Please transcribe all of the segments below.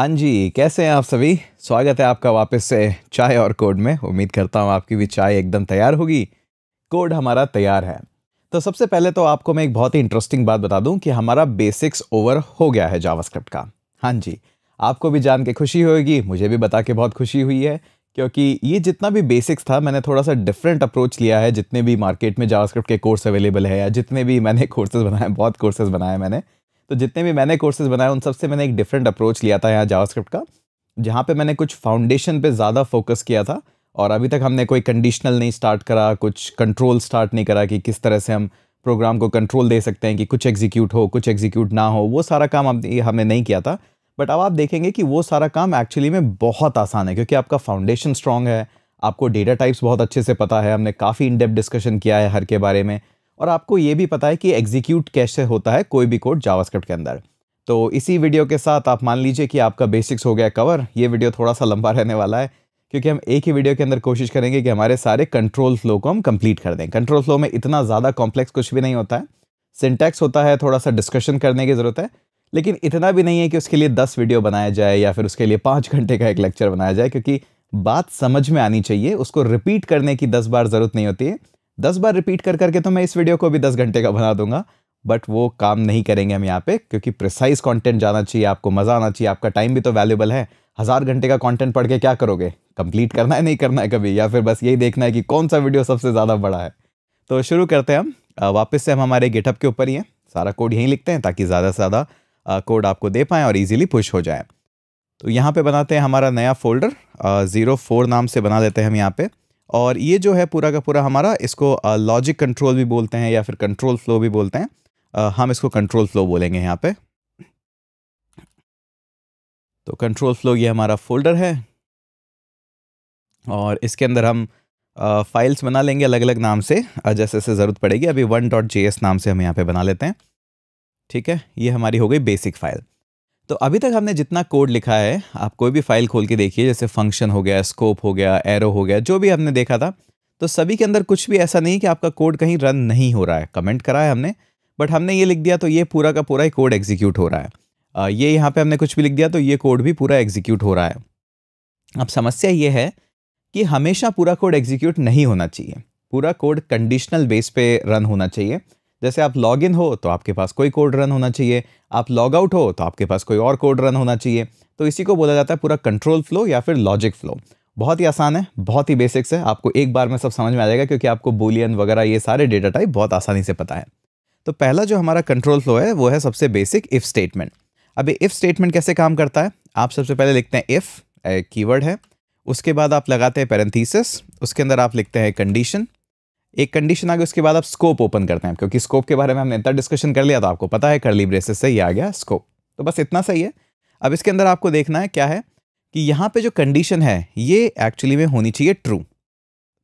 हाँ जी कैसे हैं आप सभी स्वागत है आपका वापस से चाय और कोड में उम्मीद करता हूँ आपकी भी चाय एकदम तैयार होगी कोड हमारा तैयार है तो सबसे पहले तो आपको मैं एक बहुत ही इंटरेस्टिंग बात बता दूं कि हमारा बेसिक्स ओवर हो गया है जावास्क्रिप्ट का हाँ जी आपको भी जान के खुशी होगी मुझे भी बता के बहुत खुशी हुई है क्योंकि ये जितना भी बेसिक्स था मैंने थोड़ा सा डिफरेंट अप्रोच लिया है जितने भी मार्केट में जावास्क्रिप्ट के कोर्स अवेलेबल है या जितने भी मैंने कोर्सेज बनाए बहुत कोर्सेज बनाए मैंने तो जितने भी मैंने कोर्सेज बनाए उन सबसे मैंने एक डिफरेंट अप्रोच लिया था यहाँ जावास्क्रिप्ट का जहाँ पे मैंने कुछ फाउंडेशन पे ज़्यादा फोकस किया था और अभी तक हमने कोई कंडीशनल नहीं स्टार्ट करा कुछ कंट्रोल स्टार्ट नहीं करा कि किस तरह से हम प्रोग्राम को कंट्रोल दे सकते हैं कि कुछ एग्जीक्यूट हो कुछ एग्जीक्यूट ना हो वो सारा काम हमने नहीं किया था बट अब आप देखेंगे कि वो सारा काम एक्चुअली में बहुत आसान है क्योंकि आपका फाउंडेशन स्ट्रांग है आपको डेटा टाइप्स बहुत अच्छे से पता है हमने काफ़ी इनडेप डिस्कशन किया है हर के बारे में और आपको ये भी पता है कि एग्जीक्यूट कैसे होता है कोई भी कोड जावास्क्रिप्ट के अंदर तो इसी वीडियो के साथ आप मान लीजिए कि आपका बेसिक्स हो गया कवर ये वीडियो थोड़ा सा लंबा रहने वाला है क्योंकि हम एक ही वीडियो के अंदर कोशिश करेंगे कि हमारे सारे कंट्रोल फ्लो को हम कंप्लीट कर दें कंट्रोल फ्लो में इतना ज़्यादा कॉम्प्लेक्स कुछ भी नहीं होता है सिंटैक्स होता है थोड़ा सा डिस्कशन करने की ज़रूरत है लेकिन इतना भी नहीं है कि उसके लिए दस वीडियो बनाया जाए या फिर उसके लिए पाँच घंटे का एक लेक्चर बनाया जाए क्योंकि बात समझ में आनी चाहिए उसको रिपीट करने की दस बार ज़रूरत नहीं होती है दस बार रिपीट कर करके तो मैं इस वीडियो को भी दस घंटे का बना दूंगा बट वो काम नहीं करेंगे हम यहाँ पे क्योंकि प्रिसाइज कंटेंट जाना चाहिए आपको मज़ा आना चाहिए आपका टाइम भी तो वैल्यूबल है हज़ार घंटे का कंटेंट पढ़ के क्या करोगे कंप्लीट करना है नहीं करना है कभी या फिर बस यही देखना है कि कौन सा वीडियो सबसे ज़्यादा बड़ा है तो शुरू करते हैं हम वापस से हम हमारे गिटअप के ऊपर ही हैं सारा कोड यहीं लिखते हैं ताकि ज़्यादा से ज़्यादा कोड आपको दे पाएँ और ईजिली पुश हो जाए तो यहाँ पे बनाते हैं हमारा नया फोल्डर ज़ीरो फोर नाम से बना देते हैं हम यहाँ पे और ये जो है पूरा का पूरा हमारा इसको लॉजिक कंट्रोल भी बोलते हैं या फिर कंट्रोल फ्लो भी बोलते हैं हम इसको कंट्रोल फ्लो बोलेंगे यहाँ पे तो कंट्रोल फ्लो ये हमारा फोल्डर है और इसके अंदर हम फाइल्स बना लेंगे अलग अलग नाम से जैसे जैसे ज़रूरत पड़ेगी अभी वन डॉट जे एस नाम से हम यहाँ पे बना लेते हैं ठीक है ये हमारी हो गई बेसिक फाइल तो अभी तक हमने जितना कोड लिखा है आप कोई भी फाइल खोल के देखिए जैसे फंक्शन हो गया स्कोप हो गया एरो हो गया जो भी हमने देखा था तो सभी के अंदर कुछ भी ऐसा नहीं कि आपका कोड कहीं रन नहीं हो रहा है कमेंट करा है हमने बट हमने ये लिख दिया तो ये पूरा का पूरा ही कोड एग्जीक्यूट हो रहा है ये यहाँ पे हमने कुछ भी लिख दिया तो ये कोड भी पूरा एग्जीक्यूट हो रहा है अब समस्या ये है कि हमेशा पूरा कोड एग्जीक्यूट नहीं होना चाहिए पूरा कोड कंडीशनल बेस पे रन होना चाहिए जैसे आप लॉग इन हो तो आपके पास कोई कोड रन होना चाहिए आप लॉग आउट हो तो आपके पास कोई और कोड रन होना चाहिए तो इसी को बोला जाता है पूरा कंट्रोल फ्लो या फिर लॉजिक फ्लो बहुत ही आसान है बहुत ही बेसिक्स है आपको एक बार में सब समझ में आ जाएगा क्योंकि आपको बुलियन वगैरह ये सारे डेटा टाइप बहुत आसानी से पता है तो पहला जो हमारा कंट्रोल फ्लो है वो है सबसे बेसिक इफ़ स्टेटमेंट अभी इफ़ स्टेटमेंट कैसे काम करता है आप सबसे पहले लिखते हैं इफ़ कीवर्ड है उसके बाद आप लगाते हैं पैरेंथीसिस उसके अंदर आप लिखते हैं कंडीशन एक कंडीशन आ गई उसके बाद आप स्कोप ओपन करते हैं क्योंकि स्कोप के बारे में हमने इतना डिस्कशन कर लिया तो आपको पता है करली ब्रेसेस से ये आ गया स्कोप तो बस इतना सही है अब इसके अंदर आपको देखना है क्या है कि यहाँ पे जो कंडीशन है ये एक्चुअली में होनी चाहिए ट्रू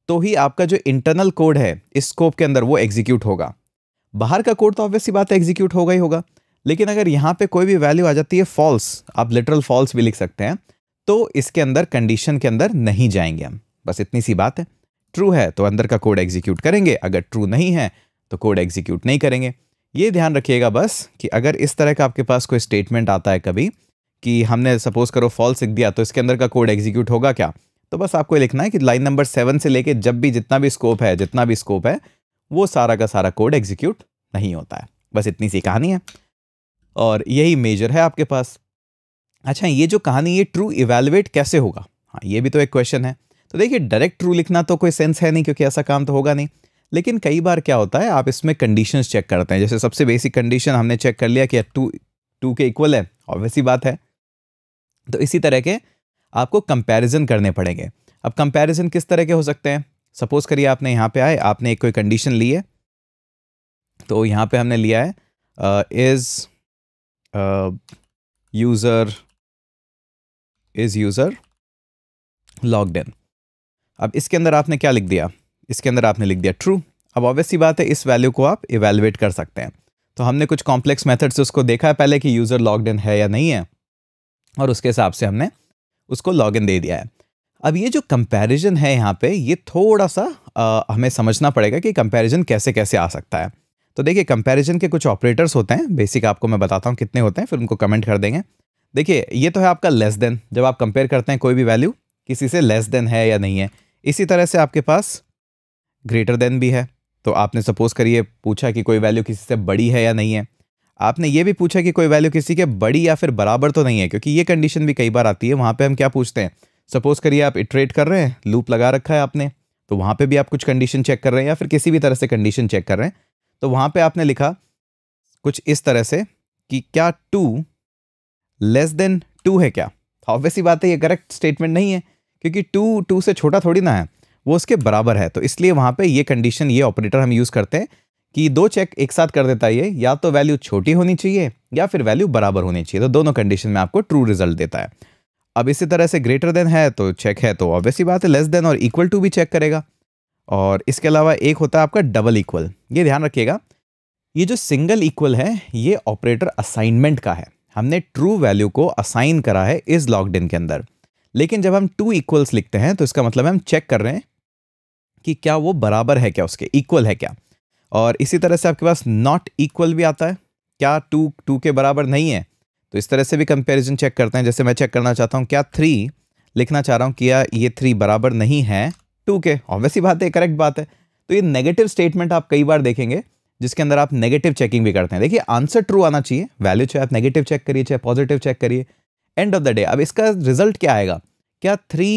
तो ही आपका जो इंटरनल कोड है इस स्कोप के अंदर वो एग्जीक्यूट होगा बाहर का कोड तो ऑब्वियसली बात है एग्जीक्यूट होगा ही होगा लेकिन अगर यहाँ पे कोई भी वैल्यू आ जाती है फॉल्स आप लिटरल फॉल्स भी लिख सकते हैं तो इसके अंदर कंडीशन के अंदर नहीं जाएंगे हम बस इतनी सी बात है ट्रू है तो अंदर का कोड एग्जीक्यूट करेंगे अगर ट्रू नहीं है तो कोड एग्जीक्यूट नहीं करेंगे ये ध्यान रखिएगा बस कि अगर इस तरह का आपके पास कोई स्टेटमेंट आता है कभी कि हमने सपोज करो फॉल्स लिख दिया तो इसके अंदर का कोड एग्जीक्यूट होगा क्या तो बस आपको लिखना है कि लाइन नंबर सेवन से लेके जब भी जितना भी स्कोप है जितना भी स्कोप है वो सारा का सारा कोड एग्जीक्यूट नहीं होता है बस इतनी सी कहानी है और यही मेजर है आपके पास अच्छा ये जो कहानी ये ट्रू इवेलुएट कैसे होगा हाँ ये भी तो एक क्वेश्चन है तो देखिए डायरेक्ट ट्रू लिखना तो कोई सेंस है नहीं क्योंकि ऐसा काम तो होगा नहीं लेकिन कई बार क्या होता है आप इसमें कंडीशन चेक करते हैं जैसे सबसे बेसिक कंडीशन हमने चेक कर लिया कि टू टू के इक्वल है ऑब्वियसली बात है तो इसी तरह के आपको कंपेरिजन करने पड़ेंगे अब कंपेरिजन किस तरह के हो सकते हैं सपोज़ करिए आपने यहाँ पे आए आपने एक कोई कंडीशन ली है तो यहाँ पे हमने लिया है is user is user locked in अब इसके अंदर आपने क्या लिख दिया इसके अंदर आपने लिख दिया ट्रू अब ऑब्वियस ही बात है इस वैल्यू को आप इवेलुएट कर सकते हैं तो हमने कुछ कॉम्प्लेक्स मेथड से उसको देखा है पहले कि यूज़र लॉग इन है या नहीं है और उसके हिसाब से हमने उसको लॉग इन दे दिया है अब ये जो कंपैरिजन है यहाँ पे ये थोड़ा सा आ, हमें समझना पड़ेगा कि कंपैरिजन कैसे कैसे आ सकता है तो देखिए कंपैरिजन के कुछ ऑपरेटर्स होते हैं बेसिक आपको मैं बताता हूँ कितने होते हैं फिर उनको कमेंट कर देंगे देखिए ये तो है आपका लेस देन जब आप कंपेयर करते हैं कोई भी वैल्यू किसी से लेस देन है या नहीं है इसी तरह से आपके पास ग्रेटर देन भी है तो आपने सपोज़ करिए पूछा कि कोई वैल्यू किसी से बड़ी है या नहीं है आपने ये भी पूछा कि कोई वैल्यू किसी के बड़ी या फिर बराबर तो नहीं है क्योंकि ये कंडीशन भी कई बार आती है वहाँ पे हम क्या पूछते हैं सपोज़ करिए आप इटरेट कर रहे हैं लूप लगा रखा है आपने तो वहाँ पे भी आप कुछ कंडीशन चेक कर रहे हैं या फिर किसी भी तरह से कंडीशन चेक कर रहे हैं तो वहाँ पर आपने लिखा कुछ इस तरह से कि क्या टू लेस देन टू है क्या ऑब्वियसली तो बात है ये करेक्ट स्टेटमेंट नहीं है क्योंकि टू टू से छोटा थोड़ी ना है वो उसके बराबर है तो इसलिए वहाँ पे ये कंडीशन ये ऑपरेटर हम यूज़ करते हैं कि दो चेक एक साथ कर देता है ये या तो वैल्यू छोटी होनी चाहिए या फिर वैल्यू बराबर होनी चाहिए तो दोनों कंडीशन में आपको ट्रू रिजल्ट देता है अब इसी तरह से ग्रेटर देन है तो चेक है तो ऑब्वियसली बात है लेस देन और इक्वल टू भी चेक करेगा और इसके अलावा एक होता है आपका डबल इक्वल ये ध्यान रखिएगा ये जो सिंगल इक्वल है ये ऑपरेटर असाइनमेंट का है हमने ट्रू वैल्यू को असाइन करा है इस लॉकडिन के अंदर लेकिन जब हम टू इक्वल्स लिखते हैं तो इसका मतलब हम चेक कर रहे हैं कि क्या वो बराबर है क्या उसके इक्वल है क्या और इसी तरह से आपके पास नॉट इक्वल भी आता है क्या टू टू के बराबर नहीं है तो इस तरह से भी कंपेरिजन चेक करते हैं जैसे मैं चेक करना चाहता हूँ क्या थ्री लिखना चाह रहा हूँ कि ये थ्री बराबर नहीं है टू के ऑब्वियसली बात है करेक्ट बात है तो ये नेगेटिव स्टेटमेंट आप कई बार देखेंगे जिसके अंदर आप नेगेटिव चेकिंग भी करते हैं देखिए आंसर ट्रू आना चाहिए वैल्यू चाहे आप नेगेटिव चेक करिए चाहे पॉजिटिव चेक करिए एंड ऑफ द डे अब इसका रिजल्ट क्या आएगा क्या थ्री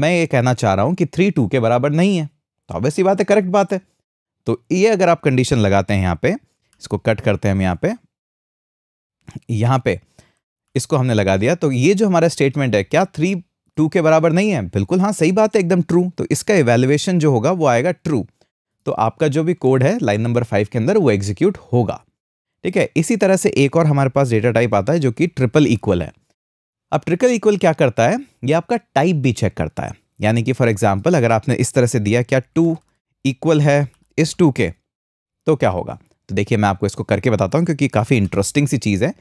मैं ये कहना चाह रहा हूँ कि थ्री टू के बराबर नहीं है तो ऑब्वियस बात है करेक्ट बात है तो ये अगर आप कंडीशन लगाते हैं यहाँ पे इसको कट करते हैं हम यहाँ पे यहाँ पे इसको हमने लगा दिया तो ये जो हमारा स्टेटमेंट है क्या थ्री टू के बराबर नहीं है बिल्कुल हाँ सही बात है एकदम ट्रू तो इसका इवेल्युएशन जो होगा वो आएगा ट्रू तो आपका जो भी कोड है लाइन नंबर फाइव के अंदर वो एग्जीक्यूट होगा ठीक है इसी तरह से एक और हमारे पास डेटा टाइप आता है जो कि ट्रिपल इक्वल है अब ट्रिकल इक्वल क्या करता है ये आपका टाइप भी चेक करता है यानी कि फॉर एग्जाम्पल अगर आपने इस तरह से दिया क्या टू इक्वल है इस टू के तो क्या होगा तो देखिए मैं आपको इसको करके बताता हूँ क्योंकि काफ़ी इंटरेस्टिंग सी चीज़ है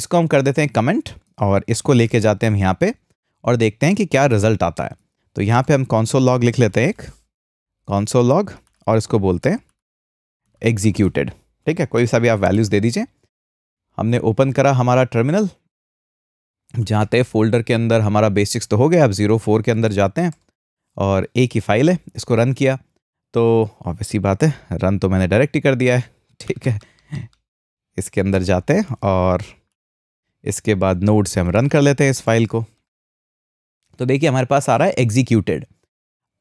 इसको हम कर देते हैं कमेंट और इसको लेके जाते हैं हम यहाँ पे और देखते हैं कि क्या रिजल्ट आता है तो यहाँ पे हम कौनसोल लॉग लिख लेते हैं एक कौनसोल लॉग और इसको बोलते हैं एग्जीक्यूटेड ठीक है कोई सा भी आप वैल्यूज़ दे दीजिए हमने ओपन करा हमारा टर्मिनल जाते हैं फोल्डर के अंदर हमारा बेसिक्स तो हो गया अब ज़ीरो फोर के अंदर जाते हैं और एक ही फाइल है इसको रन किया तो ऑब्वियसली बात है रन तो मैंने डायरेक्ट ही कर दिया है ठीक है इसके अंदर जाते हैं और इसके बाद नोड से हम रन कर लेते हैं इस फाइल को तो देखिए हमारे पास आ रहा है एग्जीक्यूटेड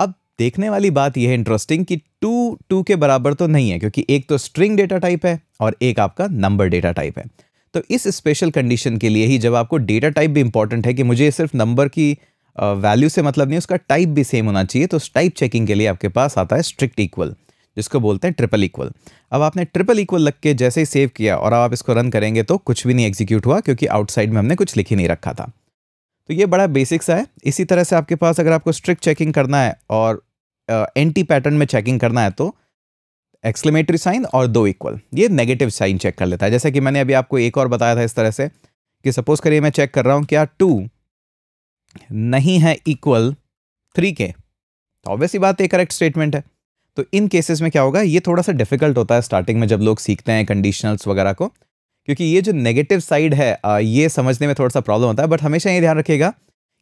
अब देखने वाली बात यह है इंटरेस्टिंग कि टू टू के बराबर तो नहीं है क्योंकि एक तो स्ट्रिंग डेटा टाइप है और एक आपका नंबर डेटा टाइप है तो इस स्पेशल कंडीशन के लिए ही जब आपको डेटा टाइप भी इंपॉर्टेंट है कि मुझे सिर्फ नंबर की वैल्यू से मतलब नहीं उसका टाइप भी सेम होना चाहिए तो उस टाइप चेकिंग के लिए आपके पास आता है स्ट्रिक्ट इक्वल जिसको बोलते हैं ट्रिपल इक्वल अब आपने ट्रिपल इक्वल लग के जैसे ही सेव किया और अब आप इसको रन करेंगे तो कुछ भी नहीं एग्जीक्यूट हुआ क्योंकि आउटसाइड में हमने कुछ लिख ही नहीं रखा था तो ये बड़ा बेसिक सा है इसी तरह से आपके पास अगर आपको स्ट्रिक्ट चेकिंग करना है और एंटी पैटर्न में चेकिंग करना है तो एक्सक्लेमेटरी साइन और दो इक्वल ये नेगेटिव साइन चेक कर लेता है जैसे कि मैंने अभी आपको एक और बताया था इस तरह से कि सपोज करिए मैं चेक कर रहा हूँ क्या टू नहीं है इक्वल थ्री के तो ऑब्वियसली बात ये करेक्ट स्टेटमेंट है तो इन केसेस में क्या होगा ये थोड़ा सा डिफिकल्ट होता है स्टार्टिंग में जब लोग सीखते हैं कंडीशनल्स वगैरह को क्योंकि ये जो नेगेटिव साइड है ये समझने में थोड़ा सा प्रॉब्लम होता है बट हमेशा ये ध्यान रखिएगा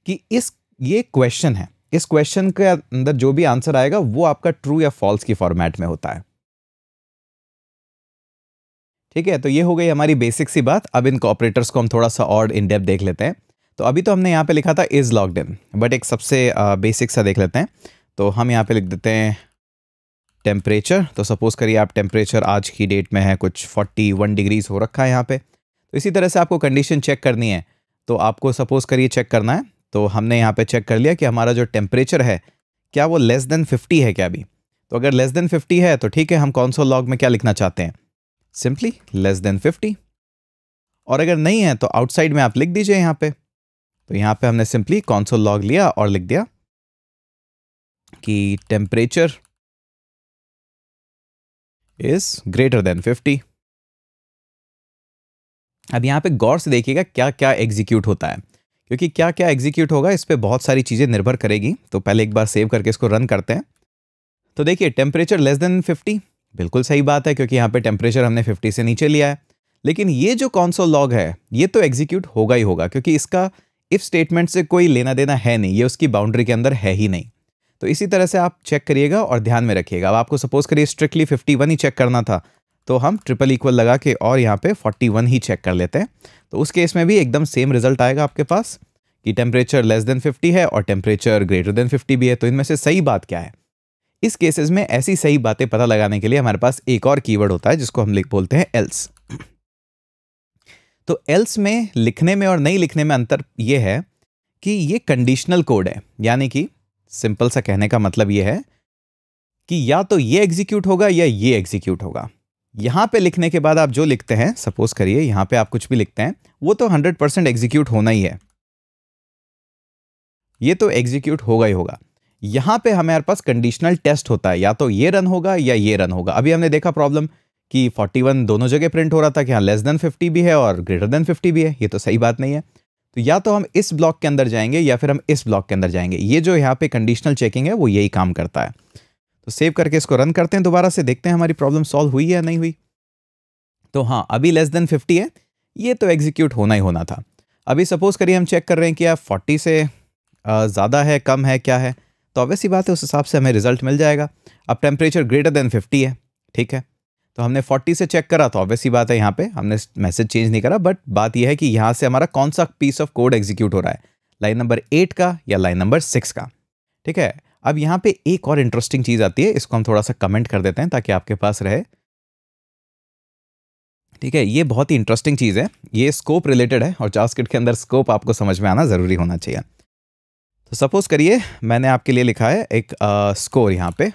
कि इस ये क्वेश्चन है इस क्वेश्चन के अंदर जो भी आंसर आएगा वो आपका ट्रू या फॉल्स की फॉर्मेट में होता है ठीक है तो ये हो गई हमारी बेसिक सी बात अब इन कॉपरेटर्स को हम थोड़ा सा और इन डेप देख लेते हैं तो अभी तो हमने यहाँ पे लिखा था इज़ लॉकड इन बट एक सबसे बेसिक सा देख लेते हैं तो हम यहाँ पे लिख देते हैं टेम्परेचर तो सपोज़ करिए आप टेम्परेचर आज की डेट में है कुछ 41 डिग्रीज हो रखा है यहाँ पे तो इसी तरह से आपको कंडीशन चेक करनी है तो आपको सपोज़ करिए चेक करना है तो हमने यहाँ पे चेक कर लिया कि हमारा जो टेम्परेचर है क्या वो लेस देन फिफ्टी है क्या अभी तो अगर लेस देन फिफ्टी है तो ठीक है हम कौन सो लॉग में क्या लिखना चाहते हैं सिंपली लेस देन 50 और अगर नहीं है तो आउटसाइड में आप लिख दीजिए यहां पे तो यहां पे हमने सिंपली कॉन्सोल लॉग लिया और लिख दिया कि टेम्परेचर इज ग्रेटर देन 50 अब यहां पे गौर से देखिएगा क्या क्या एग्जीक्यूट होता है क्योंकि क्या क्या एग्जीक्यूट होगा इस पर बहुत सारी चीज़ें निर्भर करेगी तो पहले एक बार सेव करके इसको रन करते हैं तो देखिए टेम्परेचर लेस देन फिफ्टी बिल्कुल सही बात है क्योंकि यहाँ पे टेम्परेचर हमने 50 से नीचे लिया है लेकिन ये जो कॉन्सोल लॉग है ये तो एग्जीक्यूट होगा ही होगा क्योंकि इसका इफ स्टेटमेंट से कोई लेना देना है नहीं ये उसकी बाउंड्री के अंदर है ही नहीं तो इसी तरह से आप चेक करिएगा और ध्यान में रखिएगा अब आपको सपोज करिए स्ट्रिक्टली 51 ही चेक करना था तो हम ट्रिपल इक्वल लगा के और यहाँ पे 41 ही चेक कर लेते हैं तो उस केस में भी एकदम सेम रिजल्ट आएगा आपके पास कि टेम्परेचर लेस देन 50 है और टेम्परेचर ग्रेटर देन 50 भी है तो इनमें से सही बात क्या है इस केसेस में ऐसी सही बातें पता लगाने के लिए हमारे पास एक और कीवर्ड होता है जिसको हम लिख बोलते हैं एल्स तो एल्स में लिखने में और नहीं लिखने में अंतर ये है कि ये कंडीशनल कोड है यानी कि सिंपल सा कहने का मतलब ये है कि या तो ये एग्जीक्यूट होगा या ये एग्जीक्यूट होगा यहाँ पे लिखने के बाद आप जो लिखते हैं सपोज करिए यहाँ पे आप कुछ भी लिखते हैं वो तो 100 परसेंट एग्जीक्यूट होना ही है ये तो एग्जीक्यूट होगा ही होगा यहाँ पे हमारे पास कंडीशनल टेस्ट होता है या तो ये रन होगा या ये रन होगा अभी हमने देखा प्रॉब्लम कि 41 दोनों जगह प्रिंट हो रहा था कि हाँ लेस देन 50 भी है और ग्रेटर देन 50 भी है ये तो सही बात नहीं है तो या तो हम इस ब्लॉक के अंदर जाएंगे या फिर हम इस ब्लॉक के अंदर जाएंगे ये जो यहाँ पे कंडीशनल चेकिंग है वो यही काम करता है तो सेव करके इसको रन करते हैं दोबारा से देखते हैं हमारी प्रॉब्लम सॉल्व हुई या नहीं हुई तो हाँ अभी लेस देन फिफ्टी है ये तो एग्जीक्यूट होना ही होना था अभी सपोज करिए हम चेक कर रहे हैं कि यार फोर्टी से ज़्यादा है कम है क्या है तो ऑब्वियस ही बात है उस हिसाब से हमें रिजल्ट मिल जाएगा अब टेम्परेचर ग्रेटर देन फिफ्टी है ठीक है तो हमने 40 से चेक करा तो ऑब्वियस ही बात है यहाँ पे हमने मैसेज चेंज नहीं करा बट बात यह है कि यहाँ से हमारा कौन सा पीस ऑफ कोड एग्जीक्यूट हो रहा है लाइन नंबर एट का या लाइन नंबर सिक्स का ठीक है अब यहाँ पे एक और इंटरेस्टिंग चीज़ आती है इसको हम थोड़ा सा कमेंट कर देते हैं ताकि आपके पास रहे ठीक है ये बहुत ही इंटरेस्टिंग चीज़ है ये स्कोप रिलेटेड है और जास्किट के अंदर स्कोप आपको समझ में आना ज़रूरी होना चाहिए तो सपोज़ करिए मैंने आपके लिए लिखा है एक आ, स्कोर यहाँ पे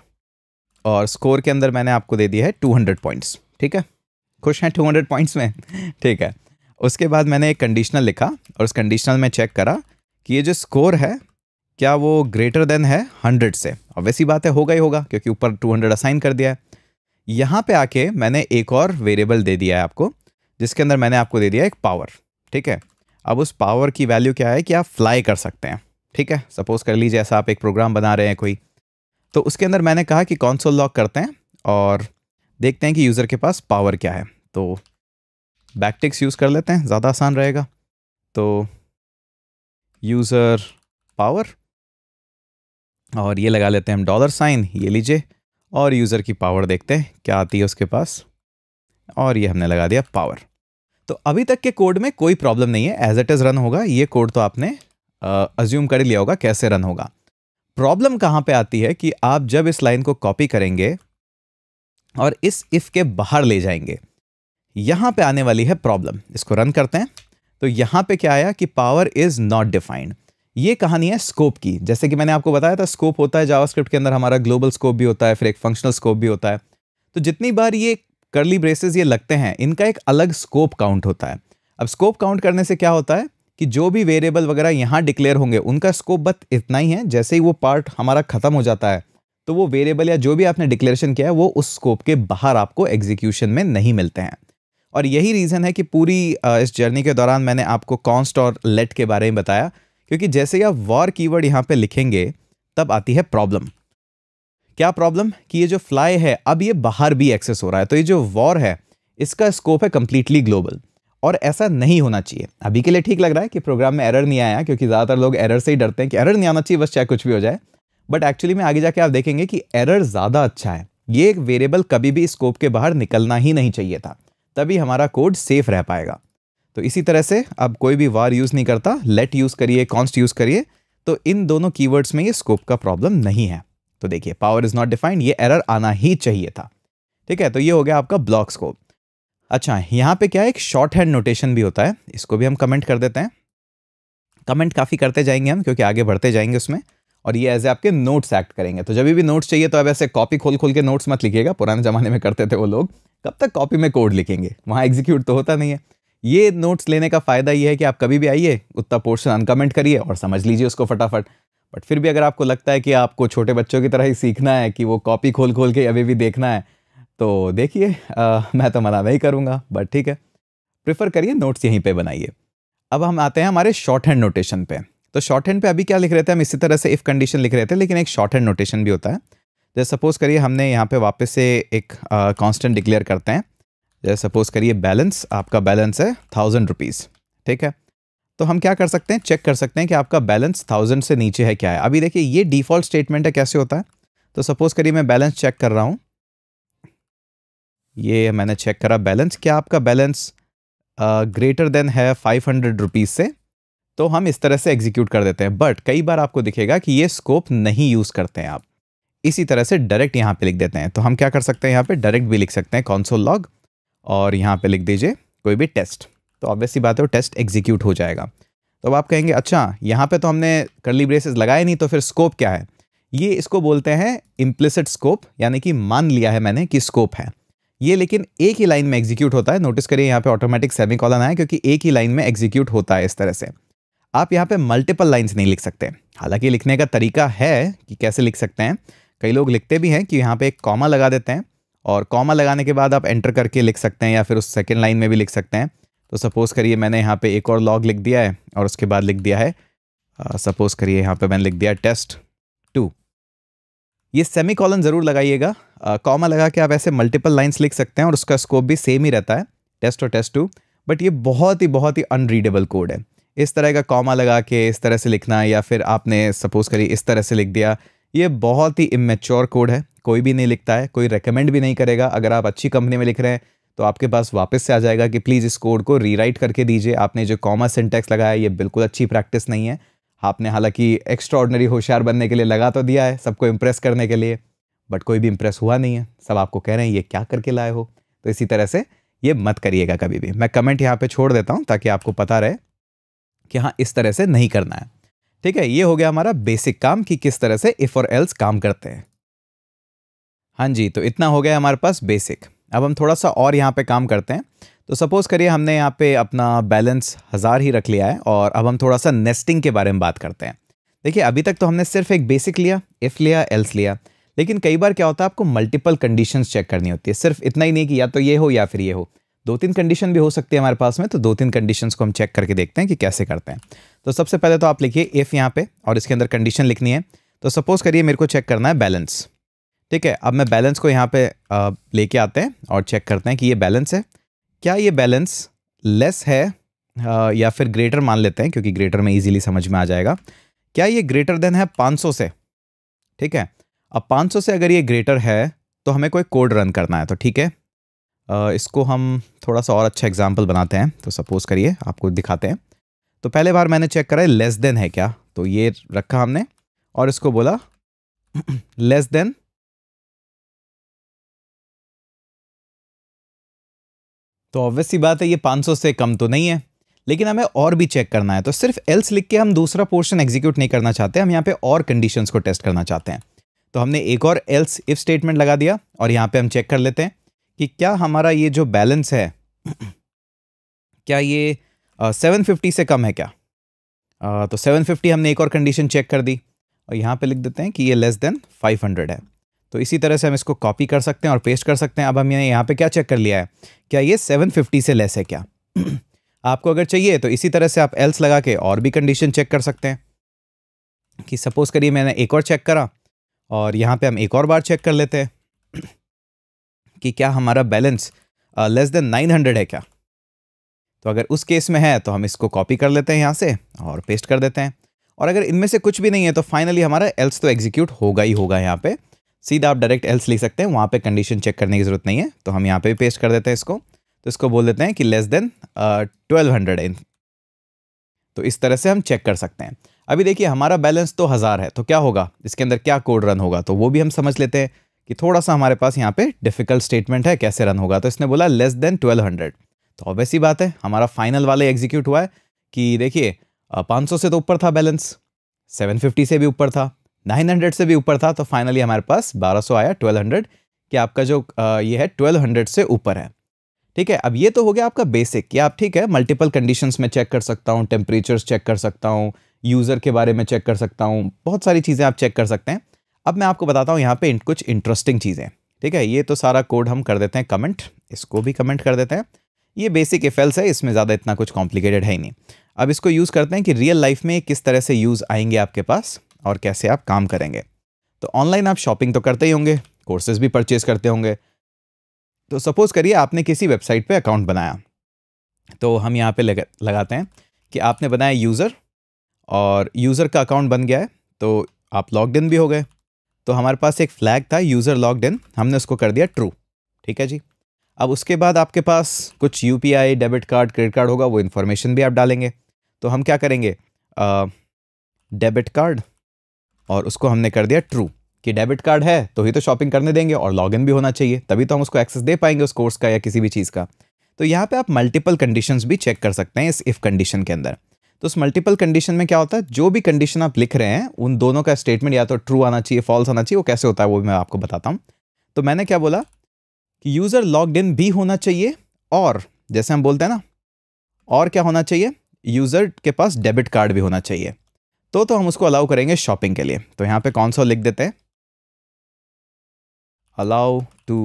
और स्कोर के अंदर मैंने आपको दे दिया है 200 पॉइंट्स ठीक है खुश हैं 200 पॉइंट्स में ठीक है उसके बाद मैंने एक कंडीशनल लिखा और उस कंडीशनल में चेक करा कि ये जो स्कोर है क्या वो ग्रेटर देन है हंड्रेड से ऑब्वियसली बात है होगा ही होगा क्योंकि ऊपर टू हंड्रेड असाइन कर दिया है यहाँ पे आके मैंने एक और वेरिएबल दे दिया है आपको जिसके अंदर मैंने आपको दे दिया एक पावर ठीक है अब उस पावर की वैल्यू क्या है कि आप फ्लाई कर सकते हैं ठीक है सपोज कर लीजिए ऐसा आप एक प्रोग्राम बना रहे हैं कोई तो उसके अंदर मैंने कहा कि कौनसोल लॉक करते हैं और देखते हैं कि यूज़र के पास पावर क्या है तो बैकटिक्स यूज़ कर लेते हैं ज़्यादा आसान रहेगा तो यूज़र पावर और ये लगा लेते हैं हम डॉलर साइन ये लीजिए और यूज़र की पावर देखते हैं क्या आती है उसके पास और ये हमने लगा दिया पावर तो अभी तक के कोड में कोई प्रॉब्लम नहीं है एज इट इज़ रन होगा ये कोड तो आपने अज्यूम कर लिया होगा कैसे रन होगा प्रॉब्लम कहाँ पे आती है कि आप जब इस लाइन को कॉपी करेंगे और इस इफ़ के बाहर ले जाएंगे यहाँ पे आने वाली है प्रॉब्लम इसको रन करते हैं तो यहाँ पे क्या आया कि पावर इज़ नॉट डिफाइंड ये कहानी है स्कोप की जैसे कि मैंने आपको बताया था स्कोप होता है जावास्क्रिप्ट के अंदर हमारा ग्लोबल स्कोप भी होता है फिर एक फंक्शनल स्कोप भी होता है तो जितनी बार ये करली ब्रेसेस ये लगते हैं इनका एक अलग स्कोप काउंट होता है अब स्कोप काउंट करने से क्या होता है कि जो भी वेरिएबल वगैरह यहाँ डिक्लेयर होंगे उनका स्कोप बस इतना ही है जैसे ही वो पार्ट हमारा ख़त्म हो जाता है तो वो वेरिएबल या जो भी आपने डिक्लेरेशन किया है वो उस स्कोप के बाहर आपको एग्जीक्यूशन में नहीं मिलते हैं और यही रीज़न है कि पूरी इस जर्नी के दौरान मैंने आपको कॉन्स्ट और लेट के बारे में बताया क्योंकि जैसे ही आप वॉर कीवर्ड यहाँ पे लिखेंगे तब आती है प्रॉब्लम क्या प्रॉब्लम कि ये जो फ्लाई है अब ये बाहर भी एक्सेस हो रहा है तो ये जो वॉर है इसका स्कोप है कम्प्लीटली ग्लोबल और ऐसा नहीं होना चाहिए अभी के लिए ठीक लग रहा है कि प्रोग्राम में एरर नहीं आया क्योंकि ज़्यादातर लोग एरर से ही डरते हैं कि एरर नहीं आना चाहिए बस चाहे कुछ भी हो जाए बट एक्चुअली में आगे जाके आप देखेंगे कि एरर ज़्यादा अच्छा है ये एक वेरिएबल कभी भी स्कोप के बाहर निकलना ही नहीं चाहिए था तभी हमारा कोड सेफ रह पाएगा तो इसी तरह से अब कोई भी वार यूज़ नहीं करता लेट यूज़ करिए कॉन्स्ट यूज़ करिए तो इन दोनों कीवर्ड्स में ये स्कोप का प्रॉब्लम नहीं है तो देखिए पावर इज़ नॉट डिफाइंड ये एरर आना ही चाहिए था ठीक है तो ये हो गया आपका ब्लॉक स्कोप अच्छा यहाँ पे क्या है एक शॉर्ट हैंड नोटेशन भी होता है इसको भी हम कमेंट कर देते हैं कमेंट काफ़ी करते जाएंगे हम क्योंकि आगे बढ़ते जाएंगे उसमें और ये एज ए आपके नोट्स एक्ट करेंगे तो जब भी नोट्स चाहिए तो अब ऐसे कॉपी खोल खोल के नोट्स मत लिखिएगा पुराने ज़माने में करते थे वो लोग कब तक कॉपी में कोड लिखेंगे वहाँ एग्जीक्यूट तो होता नहीं है ये नोट्स लेने का फ़ायदा ये है कि आप कभी भी आइए उतना पोर्शन अनकमेंट करिए और समझ लीजिए उसको फटाफट बट फिर भी अगर आपको लगता है कि आपको छोटे बच्चों की तरह ही सीखना है कि वो कॉपी खोल खोल के अभी भी देखना है तो देखिए मैं तो मना नहीं करूँगा बट ठीक है प्रेफर करिए नोट्स यहीं पे बनाइए अब हम आते हैं हमारे शॉर्ट हैंड नोटेशन पे तो शॉर्ट हैंड पे अभी क्या लिख रहे थे हम इसी तरह से इफ़ कंडीशन लिख रहे थे लेकिन एक शॉर्ट हैंड नोटेशन भी होता है जैसे सपोज़ करिए हमने यहाँ पे वापस से एक कांस्टेंट डिक्लेयर करते हैं जैसे सपोज़ करिए बैलेंस आपका बैलेंस है थाउजेंड रुपीज़ ठीक है तो हम क्या कर सकते हैं चेक कर सकते हैं कि आपका बैलेंस थाउजेंड से नीचे है क्या है अभी देखिए ये डिफ़ॉल्ट स्टेटमेंट है कैसे होता है तो सपोज़ करिए मैं बैलेंस चेक कर रहा हूँ ये मैंने चेक करा बैलेंस क्या आपका बैलेंस ग्रेटर देन है फाइव हंड्रेड रुपीज़ से तो हम इस तरह से एग्जीक्यूट कर देते हैं बट कई बार आपको दिखेगा कि ये स्कोप नहीं यूज़ करते हैं आप इसी तरह से डायरेक्ट यहाँ पे लिख देते हैं तो हम क्या कर सकते हैं यहाँ पे डायरेक्ट भी लिख सकते हैं कॉन्सोल लॉग और यहाँ पे लिख दीजिए कोई भी टेस्ट तो ऑब्वियसली बात है टेस्ट एग्जीक्यूट हो जाएगा तो अब आप कहेंगे अच्छा यहाँ पे तो हमने करली ब्रेसेस लगाए नहीं तो फिर स्कोप क्या है ये इसको बोलते हैं इम्प्लिसिट स्कोप यानी कि मान लिया है मैंने कि स्कोप है ये लेकिन एक ही लाइन में एग्जीक्यूट होता है नोटिस करिए यहाँ पे ऑटोमेटिक सेमी कॉलन आया क्योंकि एक ही लाइन में एग्जीक्यूट होता है इस तरह से आप यहाँ पे मल्टीपल लाइंस नहीं लिख सकते हालांकि लिखने का तरीका है कि कैसे लिख सकते हैं कई लोग लिखते भी हैं कि यहाँ पे एक कॉमा लगा देते हैं और कॉमा लगाने के बाद आप एंटर करके लिख सकते हैं या फिर उस सेकेंड लाइन में भी लिख सकते हैं तो सपोज़ करिए मैंने यहाँ पर एक और लॉग लिख दिया है और उसके बाद लिख दिया है सपोज़ करिए यहाँ पर मैंने लिख दिया टेस्ट टू ये सेमी कॉलन ज़रूर लगाइएगा कॉमा लगा के आप ऐसे मल्टीपल लाइन्स लिख सकते हैं और उसका स्कोप भी सेम ही रहता है टेस्ट और टेस्ट टू बट ये बहुत ही बहुत ही अनरीडेबल कोड है इस तरह का कॉमा लगा के इस तरह से लिखना या फिर आपने सपोज़ करिए इस तरह से लिख दिया ये बहुत ही इमेच्योर कोड है कोई भी नहीं लिखता है कोई रेकमेंड भी नहीं करेगा अगर आप अच्छी कंपनी में लिख रहे हैं तो आपके पास वापस से आ जाएगा कि प्लीज़ इस कोड को रीराइट करके दीजिए आपने जो कॉमा सिंटेक्स लगाया ये बिल्कुल अच्छी प्रैक्टिस नहीं है आपने हालांकि एक्स्ट्रॉर्डनरी होशियार बनने के लिए लगा तो दिया है सबको इम्प्रेस करने के लिए बट कोई भी इम्प्रेस हुआ नहीं है सब आपको कह रहे हैं ये क्या करके लाए हो तो इसी तरह से ये मत करिएगा कभी भी मैं कमेंट यहाँ पे छोड़ देता हूँ ताकि आपको पता रहे कि हाँ इस तरह से नहीं करना है ठीक है ये हो गया हमारा बेसिक काम कि किस तरह से इफ़ और एल्स काम करते हैं हाँ जी तो इतना हो गया हमारे पास बेसिक अब हम थोड़ा सा और यहाँ पे काम करते हैं तो सपोज़ करिए हमने यहाँ पे अपना बैलेंस हज़ार ही रख लिया है और अब हम थोड़ा सा नेस्टिंग के बारे में बात करते हैं देखिए अभी तक तो हमने सिर्फ एक बेसिक लिया इफ़ लिया एल्स लिया लेकिन कई बार क्या होता है आपको मल्टीपल कंडीशंस चेक करनी होती है सिर्फ इतना ही नहीं कि या तो ये हो या फिर ये हो दो तीन कंडीशन भी हो सकती है हमारे पास में तो दो तीन कंडीशंस को हम चेक करके देखते हैं कि कैसे करते हैं तो सबसे पहले तो आप लिखिए इफ़ यहाँ पे और इसके अंदर कंडीशन लिखनी है तो सपोज़ करिए मेरे को चेक करना है बैलेंस ठीक है अब मैं बैलेंस को यहाँ पे लेके आते हैं और चेक करते हैं कि ये बैलेंस है क्या ये बैलेंस लेस है या फिर ग्रेटर मान लेते हैं क्योंकि ग्रेटर में इजीली समझ में आ जाएगा क्या ये ग्रेटर देन है 500 से ठीक है अब 500 से अगर ये ग्रेटर है तो हमें कोई कोड रन करना है तो ठीक है इसको हम थोड़ा सा और अच्छा एग्जाम्पल बनाते हैं तो सपोज़ करिए आपको दिखाते हैं तो पहले बार मैंने चेक करा है लेस देन है क्या तो ये रखा हमने और इसको बोला लेस देन तो ऑब्वियस सी बात है ये 500 से कम तो नहीं है लेकिन हमें और भी चेक करना है तो सिर्फ एल्स लिख के हम दूसरा पोर्शन एग्जीक्यूट नहीं करना चाहते हम यहाँ पे और कंडीशंस को टेस्ट करना चाहते हैं तो हमने एक और एल्स इफ स्टेटमेंट लगा दिया और यहाँ पे हम चेक कर लेते हैं कि क्या हमारा ये जो बैलेंस है क्या ये सेवन फिफ्टी से कम है क्या uh, तो सेवन फिफ्टी हमने एक और कंडीशन चेक कर दी और यहाँ पर लिख देते हैं कि ये लेस देन फाइव हंड्रेड है तो इसी तरह से हम इसको कॉपी कर सकते हैं और पेस्ट कर सकते हैं अब हमने यहाँ पे क्या चेक कर लिया है क्या ये 750 से लेस है क्या आपको अगर चाहिए तो इसी तरह से आप एल्स लगा के और भी कंडीशन चेक कर सकते हैं कि सपोज़ करिए मैंने एक और चेक करा और यहाँ पे हम एक और बार चेक कर लेते हैं कि क्या हमारा balance less than nine hundred है क्या तो अगर उस केस में है तो हम इसको कॉपी कर लेते हैं यहाँ से और पेस्ट कर देते हैं और अगर इनमें से कुछ भी नहीं है तो फाइनली हमारा एल्स तो एग्जीक्यूट होगा ही होगा यहाँ पे सीधा आप डायरेक्ट एल्स लिख सकते हैं वहाँ पे कंडीशन चेक करने की ज़रूरत नहीं है तो हम यहाँ पे भी पेस्ट कर देते हैं इसको तो इसको बोल देते हैं कि लेस देन ट्वेल्व हंड्रेड इन तो इस तरह से हम चेक कर सकते हैं अभी देखिए हमारा बैलेंस तो हज़ार है तो क्या होगा इसके अंदर क्या कोड रन होगा तो वो भी हम समझ लेते हैं कि थोड़ा सा हमारे पास यहाँ पर डिफ़िकल्ट स्टेटमेंट है कैसे रन होगा तो इसने बोला लेस देन ट्वेल्व हंड्रेड तो ऑबियस ही बात है हमारा फाइनल वाला एग्जीक्यूट हुआ है कि देखिए uh, पाँच सौ से तो ऊपर था बैलेंस सेवन फिफ्टी से भी ऊपर था 900 से भी ऊपर था तो फाइनली हमारे पास 1200 आया 1200 कि आपका जो ये है 1200 से ऊपर है ठीक है अब ये तो हो गया आपका बेसिक कि आप ठीक है मल्टीपल कंडीशंस में चेक कर सकता हूँ टेम्परेचर्स चेक कर सकता हूँ यूज़र के बारे में चेक कर सकता हूँ बहुत सारी चीज़ें आप चेक कर सकते हैं अब मैं आपको बताता हूँ यहाँ पर कुछ इंटरेस्टिंग चीज़ें ठीक है ये तो सारा कोड हम कर देते हैं कमेंट इसको भी कमेंट कर देते हैं ये बेसिक एफेल्स है इसमें ज़्यादा इतना कुछ कॉम्प्लिकेटेड है ही नहीं अब इसको यूज़ करते हैं कि रियल लाइफ में किस तरह से यूज़ आएंगे आपके पास और कैसे आप काम करेंगे तो ऑनलाइन आप शॉपिंग तो करते ही होंगे कोर्सेज भी परचेज करते होंगे तो सपोज़ करिए आपने किसी वेबसाइट पे अकाउंट बनाया तो हम यहाँ पे लगाते हैं कि आपने बनाया यूज़र और यूज़र का अकाउंट बन गया है तो आप लॉग इन भी हो गए तो हमारे पास एक फ़्लैग था यूज़र लॉग इन हमने उसको कर दिया ट्रू ठीक है जी अब उसके बाद आपके पास कुछ यू डेबिट कार्ड क्रेडिट कार्ड होगा वो इन्फॉर्मेशन भी आप डालेंगे तो हम क्या करेंगे डेबिट कार्ड और उसको हमने कर दिया ट्रू कि डेबिट कार्ड है तो ही तो शॉपिंग करने देंगे और लॉगिन भी होना चाहिए तभी तो हम उसको एक्सेस दे पाएंगे उस कोर्स का या किसी भी चीज़ का तो यहाँ पे आप मल्टीपल कंडीशंस भी चेक कर सकते हैं इस इफ़ कंडीशन के अंदर तो उस मल्टीपल कंडीशन में क्या होता है जो भी कंडीशन आप लिख रहे हैं उन दोनों का स्टेटमेंट या तो ट्रू आना चाहिए फॉल्स आना चाहिए वो कैसे होता है वो भी मैं आपको बताता हूँ तो मैंने क्या बोला कि यूज़र लॉग्ड इन भी होना चाहिए और जैसे हम बोलते हैं ना और क्या होना चाहिए यूज़र के पास डेबिट कार्ड भी होना चाहिए तो तो हम उसको अलाउ करेंगे शॉपिंग के लिए तो यहाँ पे कौन सा लिख देते हैं अलाउ टू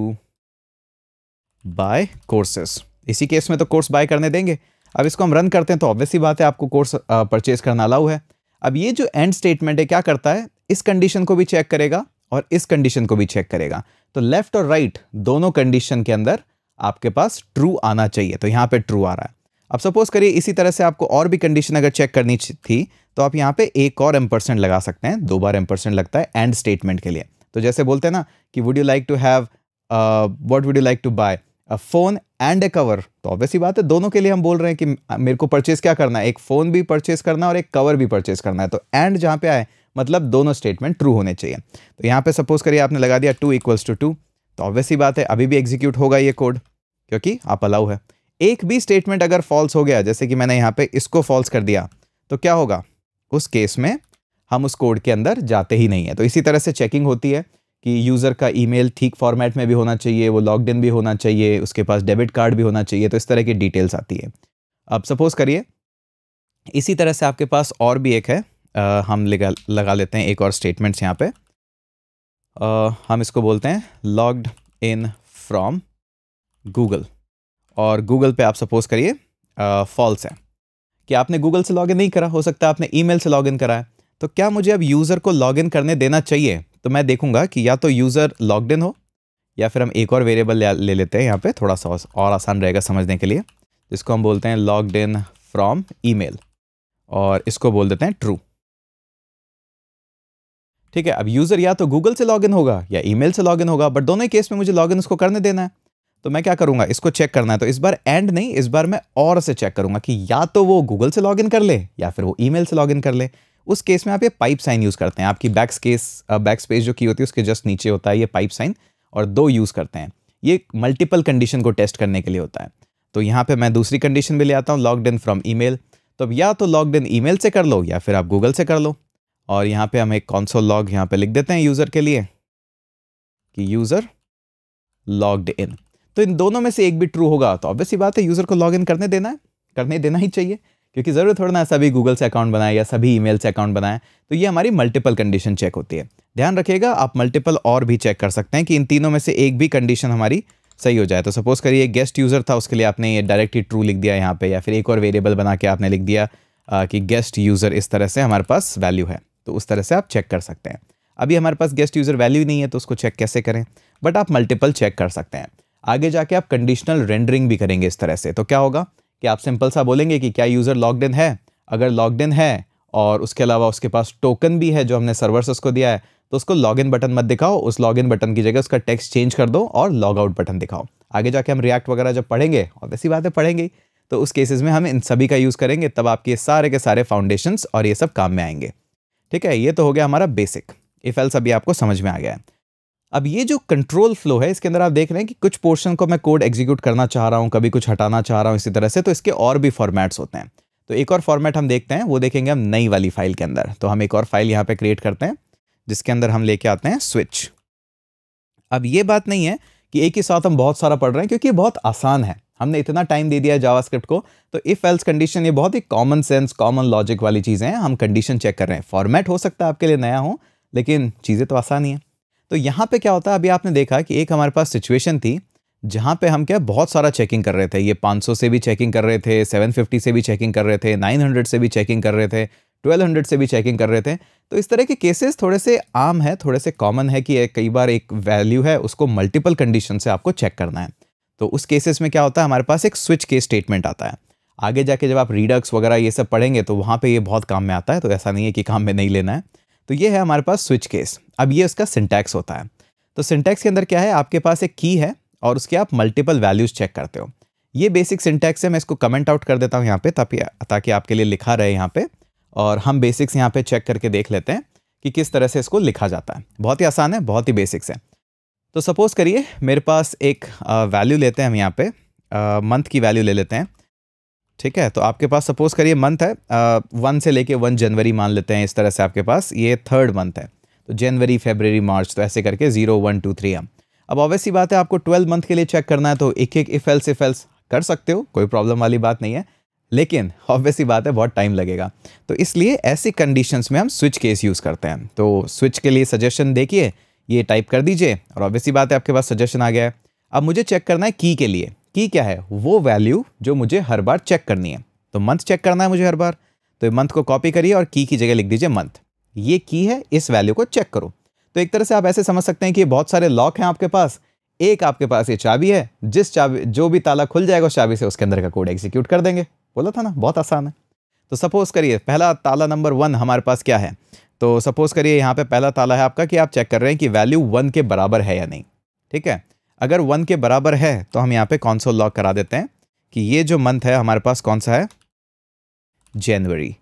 बाय कोर्सेस इसी केस में तो कोर्स बाय करने देंगे अब इसको हम रन करते हैं तो ऑब्वियसली बात है आपको कोर्स परचेज करना अलाउ है अब ये जो एंड स्टेटमेंट है क्या करता है इस कंडीशन को भी चेक करेगा और इस कंडीशन को भी चेक करेगा तो लेफ्ट और राइट right, दोनों कंडीशन के अंदर आपके पास ट्रू आना चाहिए तो यहाँ पे ट्रू आ रहा है अब सपोज करिए इसी तरह से आपको और भी कंडीशन अगर चेक करनी थी तो आप यहाँ पे एक और एम परसेंट लगा सकते हैं दो बार एम परसेंट लगता है एंड स्टेटमेंट के लिए तो जैसे बोलते हैं ना कि would you like to have what would you like to buy a phone and a cover तो ऑब्वियस ही बात है दोनों के लिए हम बोल रहे हैं कि मेरे को परचेज़ क्या करना है एक फ़ोन भी परचेज़ करना है और एक कवर भी परचेज़ करना है तो एंड जहाँ पे आए मतलब दोनों स्टेटमेंट ट्रू होने चाहिए तो यहाँ पे सपोज़ करिए आपने लगा दिया टू इक्वल्स टू टू तो ऑब्वियस ही बात है अभी भी एग्जीक्यूट होगा ये कोड क्योंकि आप अलाउ है एक भी स्टेटमेंट अगर फॉल्स हो गया जैसे कि मैंने यहाँ पे इसको फॉल्स कर दिया तो क्या होगा उस केस में हम उस कोड के अंदर जाते ही नहीं है तो इसी तरह से चेकिंग होती है कि यूज़र का ईमेल ठीक फॉर्मेट में भी होना चाहिए वो लॉग्ड इन भी होना चाहिए उसके पास डेबिट कार्ड भी होना चाहिए तो इस तरह की डिटेल्स आती है अब सपोज़ करिए इसी तरह से आपके पास और भी एक है आ, हम लगा लगा लेते हैं एक और स्टेटमेंट्स यहाँ पे आ, हम इसको बोलते हैं लॉग्ड इन फ्रॉम गूगल और गूगल पे आप सपोज करिए फॉल्स है कि आपने गूगल से लॉगिन नहीं करा हो सकता है आपने ईमेल से लॉगिन करा है तो क्या मुझे अब यूज़र को लॉगिन करने देना चाहिए तो मैं देखूंगा कि या तो यूज़र लॉगड इन हो या फिर हम एक और वेरिएबल ले, ले लेते हैं यहाँ पे थोड़ा सा और आसान रहेगा समझने के लिए जिसको हम बोलते हैं लॉगड इन फ्रॉम ई और इसको बोल देते हैं ट्रू ठीक है अब यूज़र या तो गूगल से लॉगिन होगा या ईमेल से लॉगिन होगा बट दोनों केस में मुझे लॉगिन उसको करने देना है तो मैं क्या करूँगा इसको चेक करना है तो इस बार एंड नहीं इस बार मैं और से चेक करूंगा कि या तो वो गूगल से लॉगिन कर ले या फिर वो ईमेल से लॉगिन कर ले उस केस में आप ये पाइप साइन यूज़ करते हैं आपकी बैक केस बैक स्पेस जो की होती है उसके जस्ट नीचे होता है ये पाइप साइन और दो यूज़ करते हैं ये मल्टीपल कंडीशन को टेस्ट करने के लिए होता है तो यहाँ पे मैं दूसरी कंडीशन भी ले आता हूँ लॉगड इन फ्रॉम ईमेल तो अब या तो लॉगड इन ईमेल से कर लो या फिर आप गूगल से कर लो और यहाँ पे हम एक कॉन्सोल लॉग यहाँ पे लिख देते हैं यूज़र के लिए कि यूज़र लॉगड इन तो इन दोनों में से एक भी ट्रू होगा तो ऑब्वियसली बात है यूज़र को लॉग इन करने देना है करने देना ही चाहिए क्योंकि जरूरत थोड़ा ना सभी गूगल से अकाउंट बनाए या सभी ईमेल से अकाउंट बनाए तो ये हमारी मल्टीपल कंडीशन चेक होती है ध्यान रखिएगा आप मल्टीपल और भी चेक कर सकते हैं कि इन तीनों में से एक भी कंडीशन हमारी सही हो जाए तो सपोज़ करिए गेस्ट यूज़र था उसके लिए आपने ये डायरेक्टली ट्रू लिख दिया यहाँ पे या फिर एक और वेरिएबल बना के आपने लिख दिया आ, कि गेस्ट यूज़र इस तरह से हमारे पास वैल्यू है तो उस तरह से आप चेक कर सकते हैं अभी हमारे पास गेस्ट यूज़र वैल्यू नहीं है तो उसको चेक कैसे करें बट आप मल्टीपल चेक कर सकते हैं आगे जाके आप कंडीशनल रेंडरिंग भी करेंगे इस तरह से तो क्या होगा कि आप सिंपल सा बोलेंगे कि क्या यूज़र लॉकड इन है अगर लॉकड इन है और उसके अलावा उसके पास टोकन भी है जो हमने सर्वर से उसको दिया है तो उसको लॉगिन बटन मत दिखाओ उस लॉगिन बटन की जगह उसका टेक्स्ट चेंज कर दो और लॉग आउट बटन दिखाओ आगे जाके हम रिएक्ट वगैरह जब पढ़ेंगे और ऐसी बातें पढ़ेंगे तो उस केसेस में हम इन सभी का यूज़ करेंगे तब आपके सारे के सारे फाउंडेशंस और ये सब काम में आएंगे ठीक है ये तो हो गया हमारा बेसिक इफ़ एल्स अभी आपको समझ में आ गया है अब ये जो कंट्रोल फ्लो है इसके अंदर आप देख रहे हैं कि कुछ पोर्शन को मैं कोड एग्जीक्यूट करना चाह रहा हूँ कभी कुछ हटाना चाह रहा हूँ इसी तरह से तो इसके और भी फॉर्मेट्स होते हैं तो एक और फॉर्मेट हम देखते हैं वो देखेंगे हम नई वाली फाइल के अंदर तो हम एक और फाइल यहाँ पे क्रिएट करते हैं जिसके अंदर हम लेके आते हैं स्विच अब ये बात नहीं है कि एक ही साथ हम बहुत सारा पढ़ रहे हैं क्योंकि ये बहुत आसान है हमने इतना टाइम दे दिया है जावास्क्रिप्ट को तो इफ़ एल्स कंडीशन ये बहुत ही कॉमन सेंस कॉमन लॉजिक वाली चीज़ें हैं हम कंडीशन चेक कर रहे हैं फॉर्मेट हो सकता है आपके लिए नया हो लेकिन चीज़ें तो आसान ही है तो यहाँ पे क्या होता है अभी आपने देखा कि एक हमारे पास सिचुएशन थी जहाँ पे हम क्या बहुत सारा चेकिंग कर रहे थे ये 500 से भी चेकिंग कर रहे थे 750 से भी चेकिंग कर रहे थे 900 से भी चेकिंग कर रहे थे 1200 से भी चेकिंग कर रहे थे तो इस तरह के केसेस थोड़े से आम है थोड़े से कॉमन है कि कई बार एक वैल्यू है उसको मल्टीपल कंडीशन से आपको चेक करना है तो उस केसेस में क्या होता है हमारे पास एक स्विच केस स्टेटमेंट आता है आगे जाके जब आप रीडक्स वगैरह ये सब पढ़ेंगे तो वहाँ पर ये बहुत काम में आता है तो ऐसा नहीं है कि काम में नहीं लेना है तो ये है हमारे पास स्विच केस अब ये उसका सिंटैक्स होता है तो सिंटैक्स के अंदर क्या है आपके पास एक की है और उसके आप मल्टीपल वैल्यूज़ चेक करते हो ये बेसिक सिंटैक्स है मैं इसको कमेंट आउट कर देता हूँ यहाँ पे ताकि ताकि आपके लिए लिखा रहे यहाँ पे और हम बेसिक्स यहाँ पे चेक करके देख लेते हैं कि किस तरह से इसको लिखा जाता है बहुत ही आसान है बहुत ही बेसिक्स है तो सपोज़ करिए मेरे पास एक वैल्यू लेते हैं हम यहाँ पे मंथ की वैल्यू ले लेते हैं ठीक है तो आपके पास सपोज करिए मंथ है वन से लेके वन जनवरी मान लेते हैं इस तरह से आपके पास ये थर्ड मंथ है तो जनवरी फेबररी मार्च तो ऐसे करके zero one two three M अब ऑब्वियसली बात है आपको ट्वेल्व मंथ के लिए चेक करना है तो एक एक इफ एल्स इफ एल्स कर सकते हो कोई प्रॉब्लम वाली बात नहीं है लेकिन ऑब्वियसली बात है बहुत टाइम लगेगा तो इसलिए ऐसी कंडीशन में हम स्विच केस यूज़ करते हैं तो स्विच के लिए सजेशन देखिए ये टाइप कर दीजिए और ऑब्वियसली बात है आपके पास सजेशन आ गया है अब मुझे चेक करना है की के लिए की क्या है वो वैल्यू जो मुझे हर बार चेक करनी है तो मंथ चेक करना है मुझे हर बार तो मंथ को कॉपी करिए और की की जगह लिख दीजिए मंथ ये की है इस वैल्यू को चेक करो तो एक तरह से आप ऐसे समझ सकते हैं कि बहुत सारे लॉक हैं आपके पास एक आपके पास ये चाबी है जिस चाबी जो भी ताला खुल जाएगा उस चाबी से उसके अंदर का कोड एग्जीक्यूट कर देंगे बोला था ना बहुत आसान है तो सपोज़ करिए पहला ताला नंबर वन हमारे पास क्या है तो सपोज़ करिए यहाँ पे पहला ताला है आपका कि आप चेक कर रहे हैं कि वैल्यू वन के बराबर है या नहीं ठीक है अगर वन के बराबर है तो हम यहाँ पे कॉन्सोल लॉक करा देते हैं कि ये जो मंथ है हमारे पास कौन सा है जनवरी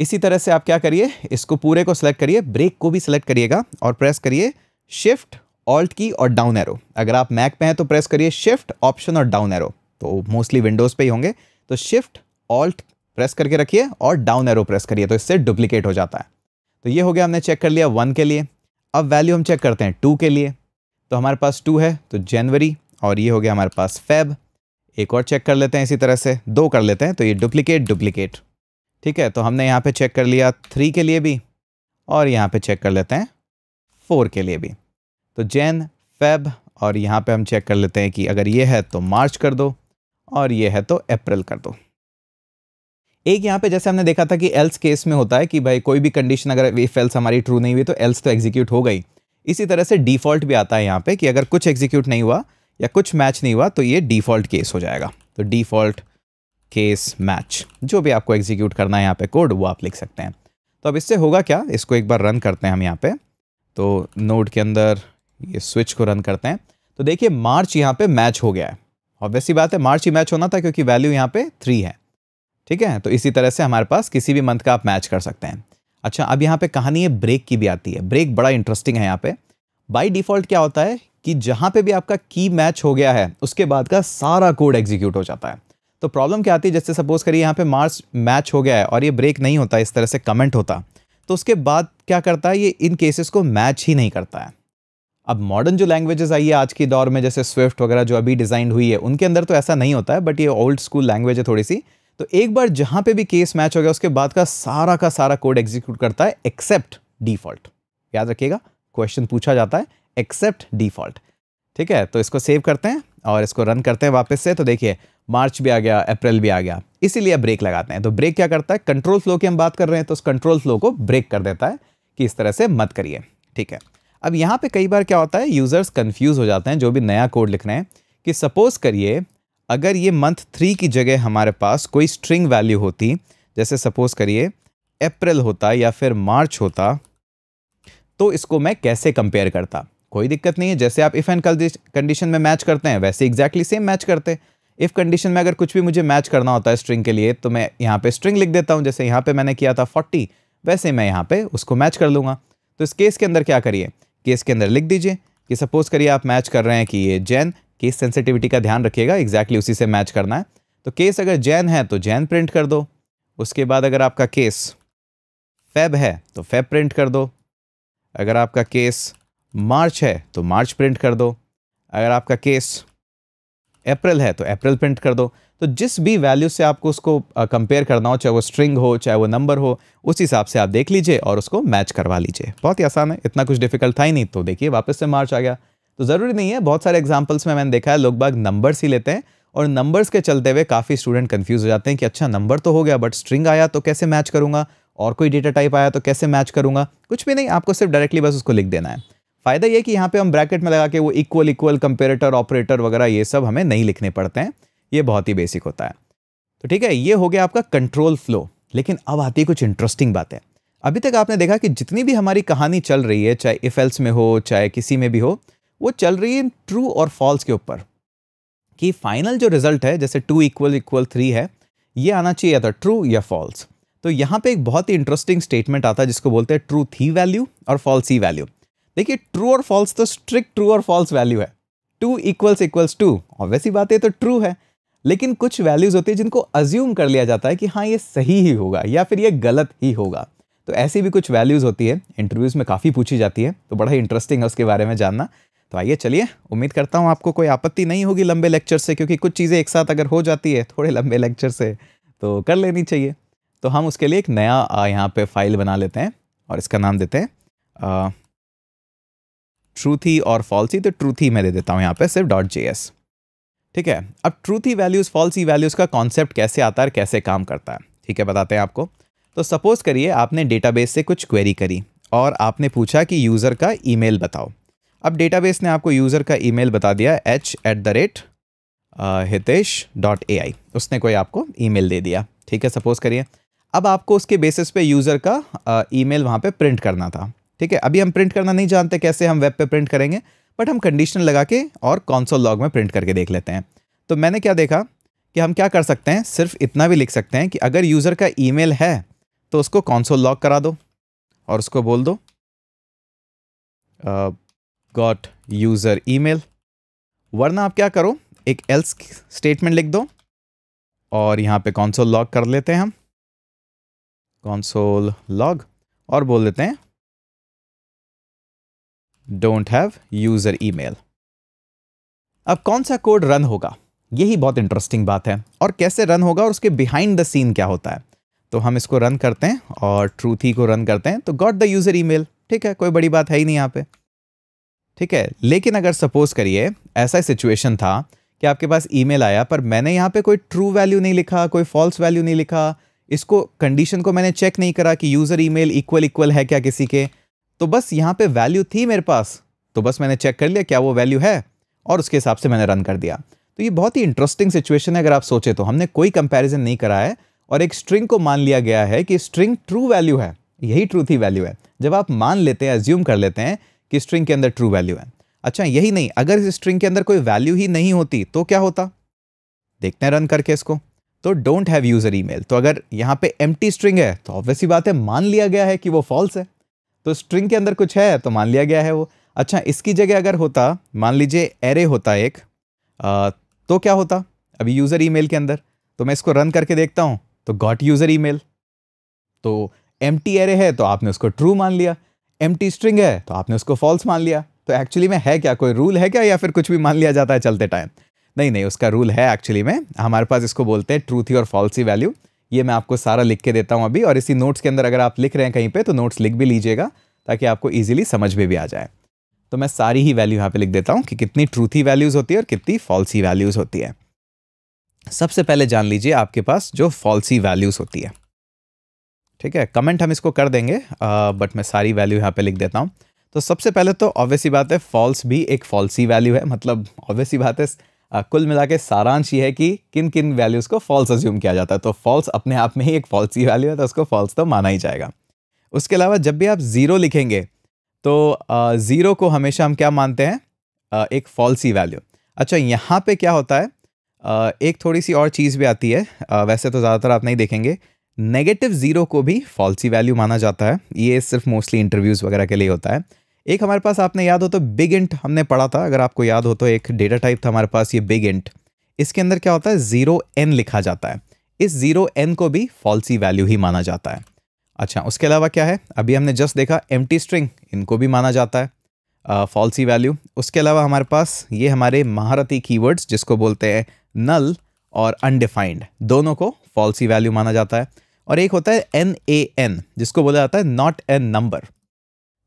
इसी तरह से आप क्या करिए इसको पूरे को सिलेक्ट करिए ब्रेक को भी सिलेक्ट करिएगा और प्रेस करिए शिफ्ट ऑल्ट की और डाउन एरो अगर आप मैक पे हैं तो प्रेस करिए शिफ्ट ऑप्शन और डाउन एरो तो मोस्टली विंडोज़ पे ही होंगे तो शिफ्ट ऑल्ट प्रेस करके रखिए और डाउन एरो प्रेस करिए तो इससे डुप्लीकेट हो जाता है तो ये हो गया हमने चेक कर लिया वन के लिए अब वैल्यू हम चेक करते हैं टू के लिए तो हमारे पास टू है तो जनवरी और ये हो गया हमारे पास फेब एक और चेक कर लेते हैं इसी तरह से दो कर लेते हैं तो ये डुप्लीकेट डुप्लीकेट ठीक है तो हमने यहाँ पे चेक कर लिया थ्री के लिए भी और यहाँ पे चेक कर लेते हैं फोर के लिए भी तो जैन फेब और यहाँ पे हम चेक कर लेते हैं कि अगर ये है तो मार्च कर दो और ये है तो अप्रैल कर दो एक यहाँ पे जैसे हमने देखा था कि एल्स केस में होता है कि भाई कोई भी कंडीशन अगर इफ एल्स हमारी ट्रू नहीं हुई तो एल्स तो एग्जीक्यूट हो गई इसी तरह से डिफ़ॉल्ट भी आता है यहाँ पे कि अगर कुछ एग्जीक्यूट नहीं हुआ या कुछ मैच नहीं हुआ तो ये डिफ़ॉल्ट केस हो जाएगा तो डिफ़ॉल्ट केस मैच जो भी आपको एग्जीक्यूट करना है यहाँ पे कोड वो आप लिख सकते हैं तो अब इससे होगा क्या इसको एक बार रन करते हैं हम यहाँ पे तो नोड के अंदर ये स्विच को रन करते हैं तो देखिए मार्च यहाँ पे मैच हो गया है ऑब्वियसली बात है मार्च ही मैच होना था क्योंकि वैल्यू यहाँ पे थ्री है ठीक है तो इसी तरह से हमारे पास किसी भी मंथ का आप मैच कर सकते हैं अच्छा अब यहाँ पे कहानी है ब्रेक की भी आती है ब्रेक बड़ा इंटरेस्टिंग है यहाँ पे बाय डिफ़ॉल्ट क्या होता है कि जहाँ पे भी आपका की मैच हो गया है उसके बाद का सारा कोड एग्जीक्यूट हो जाता है तो प्रॉब्लम क्या आती है जैसे सपोज करिए यहाँ पे मार्स मैच हो गया है और ये ब्रेक नहीं होता इस तरह से कमेंट होता तो उसके बाद क्या करता है ये इन केसेस को मैच ही नहीं करता है अब मॉडर्न जो लैंग्वेजेस आई है आज के दौर में जैसे स्विफ्ट वगैरह जो अभी डिज़ाइन हुई है उनके अंदर तो ऐसा नहीं होता है बट ये ओल्ड स्कूल लैंग्वेज है थोड़ी सी तो एक बार जहां पे भी केस मैच हो गया उसके बाद का सारा का सारा कोड एग्जीक्यूट करता है एक्सेप्ट डिफॉल्ट याद रखिएगा क्वेश्चन पूछा जाता है एक्सेप्ट डिफॉल्ट ठीक है तो इसको सेव करते हैं और इसको रन करते हैं वापस से तो देखिए मार्च भी आ गया अप्रैल भी आ गया इसीलिए ब्रेक लगाते हैं तो ब्रेक क्या करता है कंट्रोल फ्लो की हम बात कर रहे हैं तो उस कंट्रोल फ्लो को ब्रेक कर देता है कि इस तरह से मत करिए ठीक है अब यहाँ पे कई बार क्या होता है यूज़र्स कंफ्यूज हो जाते हैं जो भी नया कोड लिख रहे हैं कि सपोज करिए अगर ये मंथ थ्री की जगह हमारे पास कोई स्ट्रिंग वैल्यू होती जैसे सपोज़ करिए अप्रैल होता या फिर मार्च होता तो इसको मैं कैसे कंपेयर करता कोई दिक्कत नहीं है जैसे आप इफ़ एंड कंडीशन में मैच करते हैं वैसे एग्जैक्टली सेम मैच करते हैं इफ़ कंडीशन में अगर कुछ भी मुझे मैच करना होता है स्ट्रिंग के लिए तो मैं यहाँ पे स्ट्रिंग लिख देता हूँ जैसे यहाँ पे मैंने किया था 40 वैसे मैं यहाँ पे उसको मैच कर लूँगा तो इस केस के अंदर क्या करिए केस के अंदर लिख दीजिए कि सपोज़ करिए आप मैच कर रहे हैं कि ये जैन केस सेंसिटिविटी का ध्यान रखिएगा एग्जैक्टली उसी से मैच करना है तो केस अगर जैन है तो जैन प्रिंट कर दो उसके बाद अगर आपका केस फेब है तो फेब प्रिंट कर दो अगर आपका केस मार्च है तो मार्च प्रिंट कर दो अगर आपका केस अप्रैल है तो अप्रैल प्रिंट कर दो तो जिस भी वैल्यू से आपको उसको कंपेयर करना हो चाहे वो स्ट्रिंग हो चाहे वो नंबर हो उस हिसाब से आप देख लीजिए और उसको मैच करवा लीजिए बहुत ही आसान है इतना कुछ डिफिकल्ट था ही नहीं तो देखिए वापस से मार्च आ गया तो ज़रूरी नहीं है बहुत सारे एग्जाम्पल्स में मैंने देखा है लोग बाग नंबर्स ही लेते हैं और नंबर्स के चलते हुए काफ़ी स्टूडेंट कन्फ्यूज़ हो जाते हैं कि अच्छा नंबर तो हो गया बट स्ट्रिंग आया तो कैसे मैच करूँगा और कोई डेटा टाइप आया तो कैसे मैच करूँगा कुछ भी नहीं आपको सिर्फ डायरेक्टली बस उसको लिख देना है फ़ायदा ये कि यहाँ पे हम ब्रैकेट में लगा के वो इक्वल इक्वल कंपेरेटर ऑपरेटर वगैरह ये सब हमें नहीं लिखने पड़ते हैं ये बहुत ही बेसिक होता है तो ठीक है ये हो गया आपका कंट्रोल फ्लो लेकिन अब आती है कुछ इंटरेस्टिंग बातें अभी तक आपने देखा कि जितनी भी हमारी कहानी चल रही है चाहे इफ़ेल्स में हो चाहे किसी में भी हो वो चल रही है ट्रू और फॉल्स के ऊपर कि फाइनल जो रिजल्ट है जैसे टू इक्वल इक्वल थ्री है ये आना चाहिए या तो ट्रू या फॉल्स तो यहाँ पे एक बहुत ही इंटरेस्टिंग स्टेटमेंट आता है जिसको बोलते हैं ट्रू थी वैल्यू और फॉल्स ही वैल्यू देखिए ट्रू और फॉल्स तो स्ट्रिक्ट ट्रू और फॉल्स वैल्यू है two equals equals two obviously बात है तो ट्रू है लेकिन कुछ वैल्यूज़ होती है जिनको अज्यूम कर लिया जाता है कि हाँ ये सही ही होगा या फिर ये गलत ही होगा तो ऐसी भी कुछ वैल्यूज़ होती है इंटरव्यूज़ में काफ़ी पूछी जाती है तो बड़ा ही इंटरेस्टिंग है उसके बारे में जानना तो आइए चलिए उम्मीद करता हूँ आपको कोई आपत्ति नहीं होगी लंबे लेक्चर से क्योंकि कुछ चीज़ें एक साथ अगर हो जाती है थोड़े लंबे लेक्चर से तो कर लेनी चाहिए तो हम उसके लिए एक नया यहाँ पे फाइल बना लेते हैं और इसका नाम देते हैं ट्रूथी और फॉल्सी तो ट्रूथी मैं दे देता हूँ यहाँ पे सिर्फ डॉट जे ठीक है अब ट्रूथी वैल्यूज़ फॉल्सी वैल्यूज़ का कॉन्सेप्ट कैसे आता है कैसे काम करता है ठीक है बताते हैं आपको तो सपोज़ करिए आपने डेटाबेस से कुछ क्वेरी करी और आपने पूछा कि यूज़र का ईमेल बताओ अब डेटाबेस ने आपको यूज़र का ईमेल बता दिया H at the rate Hitesh dot A I उसने कोई आपको ईमेल दे दिया ठीक है सपोज़ करिए अब आपको उसके बेसिस पे यूज़र का ईमेल uh, वहाँ पे प्रिंट करना था ठीक है अभी हम प्रिंट करना नहीं जानते कैसे हम वेब पे प्रिंट करेंगे बट हम कंडीशनल लगा के और कौनसोल लॉग में प्रिंट करके देख लेते हैं तो मैंने क्या देखा कि हम क्या कर सकते हैं सिर्फ इतना भी लिख सकते हैं कि अगर यूज़र का ई है तो उसको कौनसोल लॉग करा दो और उसको बोल दो uh, गॉट यूज़र मेल वरना आप क्या करो एक एल्स स्टेटमेंट लिख दो और यहाँ पे कॉन्सोल लॉग कर लेते हैं हम कौनसोल लॉग और बोल देते हैं डोंट हैव यूज़र मेल अब कौन सा कोड रन होगा यही बहुत इंटरेस्टिंग बात है और कैसे रन होगा और उसके बिहाइंड द सीन क्या होता है तो हम इसको रन करते हैं और ट्रूथी को रन करते हैं तो गॉट द यूज़र ईमेल ठीक है कोई बड़ी बात है ही नहीं यहाँ पे ठीक है लेकिन अगर सपोज करिए ऐसा सिचुएशन था कि आपके पास ईमेल आया पर मैंने यहाँ पे कोई ट्रू वैल्यू नहीं लिखा कोई फॉल्स वैल्यू नहीं लिखा इसको कंडीशन को मैंने चेक नहीं करा कि यूज़र ईमेल इक्वल इक्वल है क्या किसी के तो बस यहाँ पे वैल्यू थी मेरे पास तो बस मैंने चेक कर लिया क्या वो वैल्यू है और उसके हिसाब से मैंने रन कर दिया तो ये बहुत ही इंटरेस्टिंग सिचुएशन है अगर आप सोचे तो हमने कोई कंपैरिजन नहीं करा है और एक स्ट्रिंग को मान लिया गया है कि स्ट्रिंग ट्रू वैल्यू है यही ट्रू थी वैल्यू है जब आप मान लेते हैं एज्यूम कर लेते हैं कि स्ट्रिंग के अंदर ट्रू वैल्यू है अच्छा यही नहीं अगर इस स्ट्रिंग के अंदर कोई वैल्यू ही नहीं होती तो क्या होता देखते हैं रन करके इसको तो डोंट हैव यूजर ई तो अगर यहाँ पे एम स्ट्रिंग है तो ऑब्वियसली बात है मान लिया गया है कि वो फॉल्स है तो स्ट्रिंग के अंदर कुछ है तो मान लिया गया है वो अच्छा इसकी जगह अगर होता मान लीजिए एरे होता एक आ, तो क्या होता अभी यूज़र ईमेल के अंदर तो मैं इसको रन करके देखता हूँ तो गॉट यूज़र ईमेल तो एम एरे है तो आपने उसको ट्रू मान लिया एम स्ट्रिंग है तो आपने उसको फॉल्स मान लिया तो एक्चुअली में है क्या कोई रूल है क्या या फिर कुछ भी मान लिया जाता है चलते टाइम नहीं नहीं उसका रूल है एक्चुअली में हमारे पास इसको बोलते हैं ट्रूथी और फॉल्सी वैल्यू ये मैं आपको सारा लिख के देता हूँ अभी और इसी नोट्स के अंदर अगर आप लिख रहे हैं कहीं पे तो नोट्स लिख भी लीजिएगा ताकि आपको ईजिली समझ में भी, भी आ जाए तो मैं सारी ही वैल्यू यहाँ पे लिख देता हूँ कि कितनी ट्रूथी वैल्यूज़ होती है और कितनी फॉल्सी वैल्यूज़ होती है सबसे पहले जान लीजिए आपके पास जो फॉल्सी वैल्यूज़ होती है ठीक है कमेंट हम इसको कर देंगे बट मैं सारी वैल्यू यहाँ पे लिख देता हूँ तो सबसे पहले तो ऑब्वियस ही बात है फॉल्स भी एक फॉल्सी वैल्यू है मतलब ऑब्वियस ही बात है आ, कुल मिला के सारांश ये है कि किन किन वैल्यूज़ को फॉल्स अज्यूम किया जाता है तो फॉल्स अपने आप में ही एक फॉल्सी वैल्यू है तो उसको फॉल्स तो माना ही जाएगा उसके अलावा जब भी आप ज़ीरो लिखेंगे तो ज़ीरो को हमेशा हम क्या मानते हैं एक फॉल्सी वैल्यू अच्छा यहाँ पे क्या होता है एक थोड़ी सी और चीज़ भी आती है वैसे तो ज़्यादातर आप नहीं देखेंगे नेगेटिव ज़ीरो को भी फॉल्सी वैल्यू माना जाता है ये सिर्फ मोस्टली इंटरव्यूज़ वगैरह के लिए होता है एक हमारे पास आपने याद हो तो बिग इंट हमने पढ़ा था अगर आपको याद हो तो एक डेटा टाइप था हमारे पास ये बिग इंट इसके अंदर क्या होता है ज़ीरो एन लिखा जाता है इस ज़ीरो एन को भी फॉल्सी वैल्यू ही माना जाता है अच्छा उसके अलावा क्या है अभी हमने जस्ट देखा एम स्ट्रिंग इनको भी माना जाता है फॉल्सी वैल्यू उसके अलावा हमारे पास ये हमारे महारथी कीवर्ड्स जिसको बोलते हैं नल और अनडिफाइंड दोनों को फॉल्सी वैल्यू माना जाता है और एक होता है एन ए एन जिसको बोला जाता है नॉट ए नंबर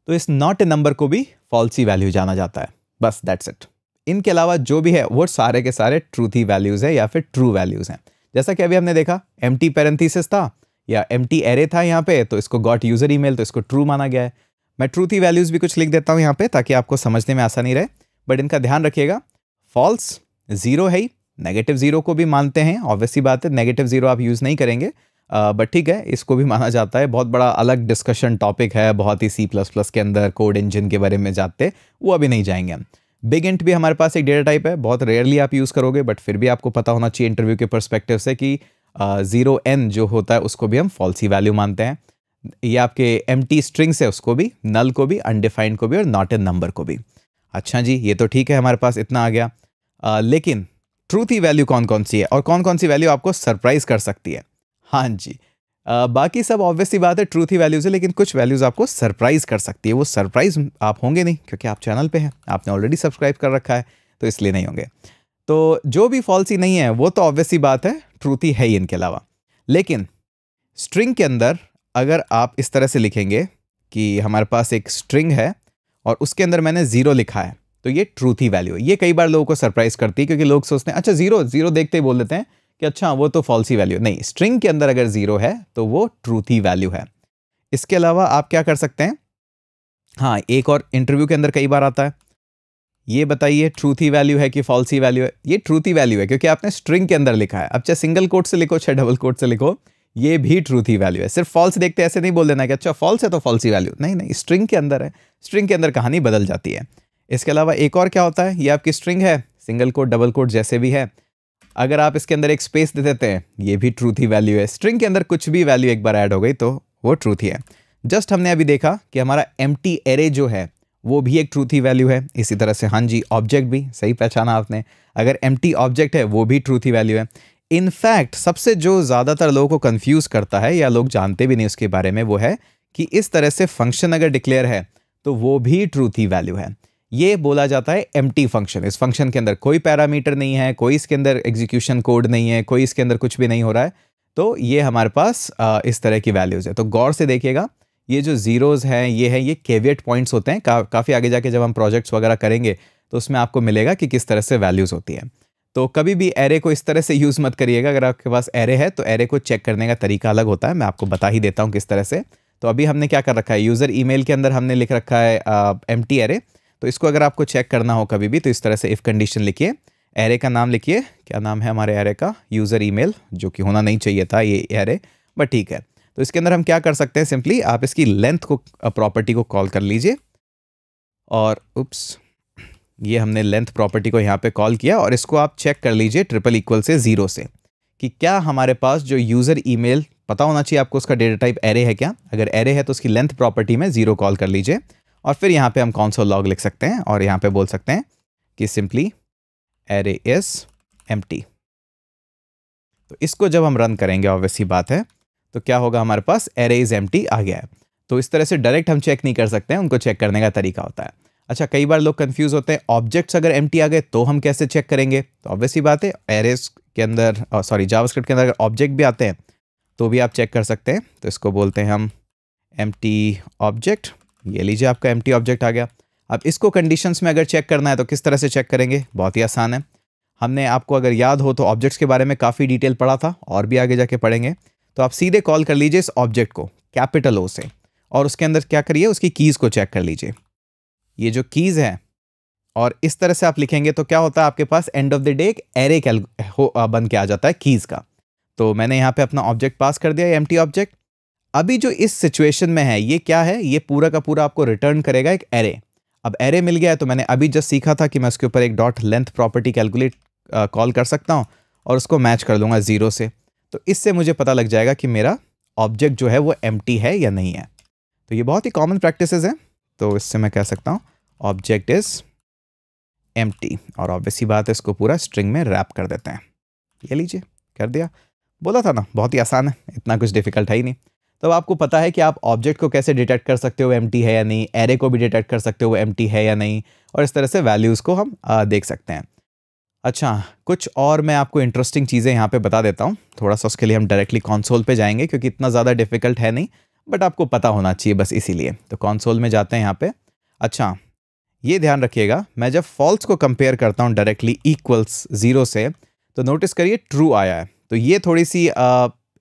तो इस नॉट ए नंबर को भी फॉल्सी वैल्यू जाना जाता है बस दैट्स इट इनके अलावा जो भी है वो सारे के सारे ट्रूथी वैल्यूज़ हैं या फिर ट्रू वैल्यूज़ हैं जैसा कि अभी हमने देखा एम टी पेरेंथीसिस था या एम टी एरे था यहाँ पे तो इसको गॉट यूज़र ईमेल तो इसको ट्रू माना गया है मैं ट्रूथी वैल्यूज़ भी कुछ लिख देता हूँ यहाँ पे ताकि आपको समझने में आसानी रहे बट इनका ध्यान रखिएगा फॉल्स ज़ीरो है ही नेगेटिव ज़ीरो को भी मानते हैं ऑब्वियसली बात है नेगेटिव ज़ीरो आप यूज़ नहीं करेंगे बट ठीक है इसको भी माना जाता है बहुत बड़ा अलग डिस्कशन टॉपिक है बहुत ही सी प्लस प्लस के अंदर कोड इंजन के बारे में जाते वो अभी नहीं जाएंगे हम बिग इंट भी हमारे पास एक डेटा टाइप है बहुत रेयरली आप यूज़ करोगे बट फिर भी आपको पता होना चाहिए इंटरव्यू के परस्पेक्टिव से कि ज़ीरो एन जो होता है उसको भी हम फॉल्सी वैल्यू मानते हैं ये आपके एम टी स्ट्रिंग्स है उसको भी नल को भी अनडिफाइंड को भी और नॉट एन नंबर को भी अच्छा जी ये तो ठीक है हमारे पास इतना आ गया आ, लेकिन ट्रूथी वैल्यू कौन कौन सी है और कौन कौन सी वैल्यू आपको सरप्राइज कर सकती है हाँ जी आ, बाकी सब ऑब्वियसली बात है ट्रूथ ही वैल्यूज़ है लेकिन कुछ वैल्यूज़ आपको सरप्राइज़ कर सकती है वो सरप्राइज़ आप होंगे नहीं क्योंकि आप चैनल पे हैं आपने ऑलरेडी सब्सक्राइब कर रखा है तो इसलिए नहीं होंगे तो जो भी फॉल्सी नहीं है वो तो ऑब्वियसली बात है ट्रूथ ही है ही इनके अलावा लेकिन स्ट्रिंग के अंदर अगर आप इस तरह से लिखेंगे कि हमारे पास एक स्ट्रिंग है और उसके अंदर मैंने ज़ीरो लिखा है तो ये ट्रूथ ही वैल्यू है ये कई बार लोगों को सरप्राइज़ करती है क्योंकि लोग सोचते हैं अच्छा ज़ीरो ज़ीरो देखते ही बोल देते हैं कि अच्छा वो तो फॉल्सी वैल्यू नहीं स्ट्रिंग के अंदर अगर ज़ीरो है तो वो ट्रूथी वैल्यू है इसके अलावा आप क्या कर सकते हैं हाँ एक और इंटरव्यू के अंदर कई बार आता है ये बताइए ट्रूथी वैल्यू है कि फॉल्सी वैल्यू है ये ट्रूथी वैल्यू है क्योंकि आपने स्ट्रिंग के अंदर लिखा है अब चाहे सिंगल कोट से लिखो चाहे डबल कोट से लिखो ये भी ट्रूथी वैल्यू है सिर्फ फॉल्स देखते ऐसे नहीं बोल देना कि अच्छा फॉल्स है तो फॉल्सी वैल्यू नहीं नहीं स्ट्रिंग के अंदर है स्ट्रिंग के अंदर कहानी बदल जाती है इसके अलावा एक और क्या होता है ये आपकी स्ट्रिंग है सिंगल कोट डबल कोट जैसे भी है अगर आप इसके अंदर एक स्पेस दे देते हैं ये भी ट्रूथ ही वैल्यू है स्ट्रिंग के अंदर कुछ भी वैल्यू एक बार ऐड हो गई तो वो ट्रूथ ही है जस्ट हमने अभी देखा कि हमारा एम एरे जो है वो भी एक ट्रूथ ही वैल्यू है इसी तरह से हाँ जी ऑब्जेक्ट भी सही पहचाना आपने अगर एम ऑब्जेक्ट है वो भी ट्रूथ ही वैल्यू है इनफैक्ट सबसे जो ज़्यादातर लोगों को कन्फ्यूज़ करता है या लोग जानते भी नहीं उसके बारे में वो है कि इस तरह से फंक्शन अगर डिक्लेयर है तो वो भी ट्रूथ ही वैल्यू है ये बोला जाता है टी फंक्शन इस फंक्शन के अंदर कोई पैरामीटर नहीं है कोई इसके अंदर एग्जीक्यूशन कोड नहीं है कोई इसके अंदर कुछ भी नहीं हो रहा है तो ये हमारे पास इस तरह की वैल्यूज़ है तो गौर से देखिएगा ये जो ज़ीरोज़ हैं ये हैं ये केवियट पॉइंट्स होते हैं का, काफ़ी आगे जाके जब हम प्रोजेक्ट्स वगैरह करेंगे तो उसमें आपको मिलेगा कि किस तरह से वैल्यूज़ होती हैं तो कभी भी एरे को इस तरह से यूज़ मत करिएगा अगर आपके पास एरे है तो एरे को चेक करने का तरीका अलग होता है मैं आपको बता ही देता हूँ किस तरह से तो अभी हमने क्या कर रखा है यूज़र ई के अंदर हमने लिख रखा है एम टी एरे तो इसको अगर आपको चेक करना हो कभी भी तो इस तरह से इफ़ कंडीशन लिखिए एरे का नाम लिखिए क्या नाम है हमारे एरे का यूज़र ईमेल जो कि होना नहीं चाहिए था ये एरे बट ठीक है तो इसके अंदर हम क्या कर सकते हैं सिंपली आप इसकी लेंथ को प्रॉपर्टी को कॉल कर लीजिए और उप्स ये हमने लेंथ प्रॉपर्टी को यहाँ पे कॉल किया और इसको आप चेक कर लीजिए ट्रिपल इक्वल से ज़ीरो से कि क्या हमारे पास जो यूज़र ईमेल पता होना चाहिए आपको उसका डेटा टाइप एरे है क्या अगर एरे है तो उसकी लेंथ प्रॉपर्टी में ज़ीरो कॉल कर लीजिए और फिर यहाँ पे हम कौनसोल लॉग लिख सकते हैं और यहाँ पे बोल सकते हैं कि सिंपली एरे इज एम तो इसको जब हम रन करेंगे ऑब्वियसली बात है तो क्या होगा हमारे पास एरे इज एम आ गया है तो इस तरह से डायरेक्ट हम चेक नहीं कर सकते हैं उनको चेक करने का तरीका होता है अच्छा कई बार लोग कन्फ्यूज़ होते हैं ऑब्जेक्ट्स अगर एम आ गए तो हम कैसे चेक करेंगे तो ऑब्वियसली बात है एरेज के अंदर सॉरी जावास्क्रिप्ट के अंदर अगर ऑब्जेक्ट भी आते हैं तो भी आप चेक कर सकते हैं तो इसको बोलते हैं हम एम ऑब्जेक्ट ये लीजिए आपका एम ऑब्जेक्ट आ गया अब इसको कंडीशंस में अगर चेक करना है तो किस तरह से चेक करेंगे बहुत ही आसान है हमने आपको अगर याद हो तो ऑब्जेक्ट्स के बारे में काफ़ी डिटेल पढ़ा था और भी आगे जाके पढ़ेंगे तो आप सीधे कॉल कर लीजिए इस ऑब्जेक्ट को कैपिटल ओ से और उसके अंदर क्या करिए उसकी कीज़ को चेक कर लीजिए ये जो कीज़ है और इस तरह से आप लिखेंगे तो क्या होता है आपके पास एंड ऑफ द डे एक एरे कैल बन के आ जाता है कीज़ का तो मैंने यहाँ पर अपना ऑब्जेक्ट पास कर दिया एम ऑब्जेक्ट अभी जो इस सिचुएशन में है ये क्या है ये पूरा का पूरा आपको रिटर्न करेगा एक एरे अब एरे मिल गया है तो मैंने अभी जस्ट सीखा था कि मैं उसके ऊपर एक dot length property calculate call कर सकता हूँ और उसको मैच कर दूंगा ज़ीरो से तो इससे मुझे पता लग जाएगा कि मेरा ऑब्जेक्ट जो है वो एम है या नहीं है तो ये बहुत ही कॉमन प्रैक्टिस हैं तो इससे मैं कह सकता हूँ ऑब्जेक्ट इज़ एम और ऑब्वियस ही बात है इसको पूरा स्ट्रिंग में रैप कर देते हैं ये लीजिए कर दिया बोला था ना बहुत ही आसान है इतना कुछ डिफिकल्ट है ही नहीं तब तो आपको पता है कि आप ऑब्जेक्ट को कैसे डिटेक्ट कर सकते हो एम है या नहीं एरे को भी डिटेक्ट कर सकते हो एम है या नहीं और इस तरह से वैल्यूज़ को हम देख सकते हैं अच्छा कुछ और मैं आपको इंटरेस्टिंग चीज़ें यहाँ पे बता देता हूँ थोड़ा सा उसके लिए हम डायरेक्टली कॉन्सोल पे जाएंगे क्योंकि इतना ज़्यादा डिफिकल्ट है नहीं बट आपको पता होना चाहिए बस इसीलिए तो कॉन्सोल में जाते हैं यहाँ पे अच्छा ये ध्यान रखिएगा मैं जब फॉल्स को कंपेयर करता हूँ डायरेक्टली इक्वल्स ज़ीरो से तो नोटिस करिए ट्रू आया है तो ये थोड़ी सी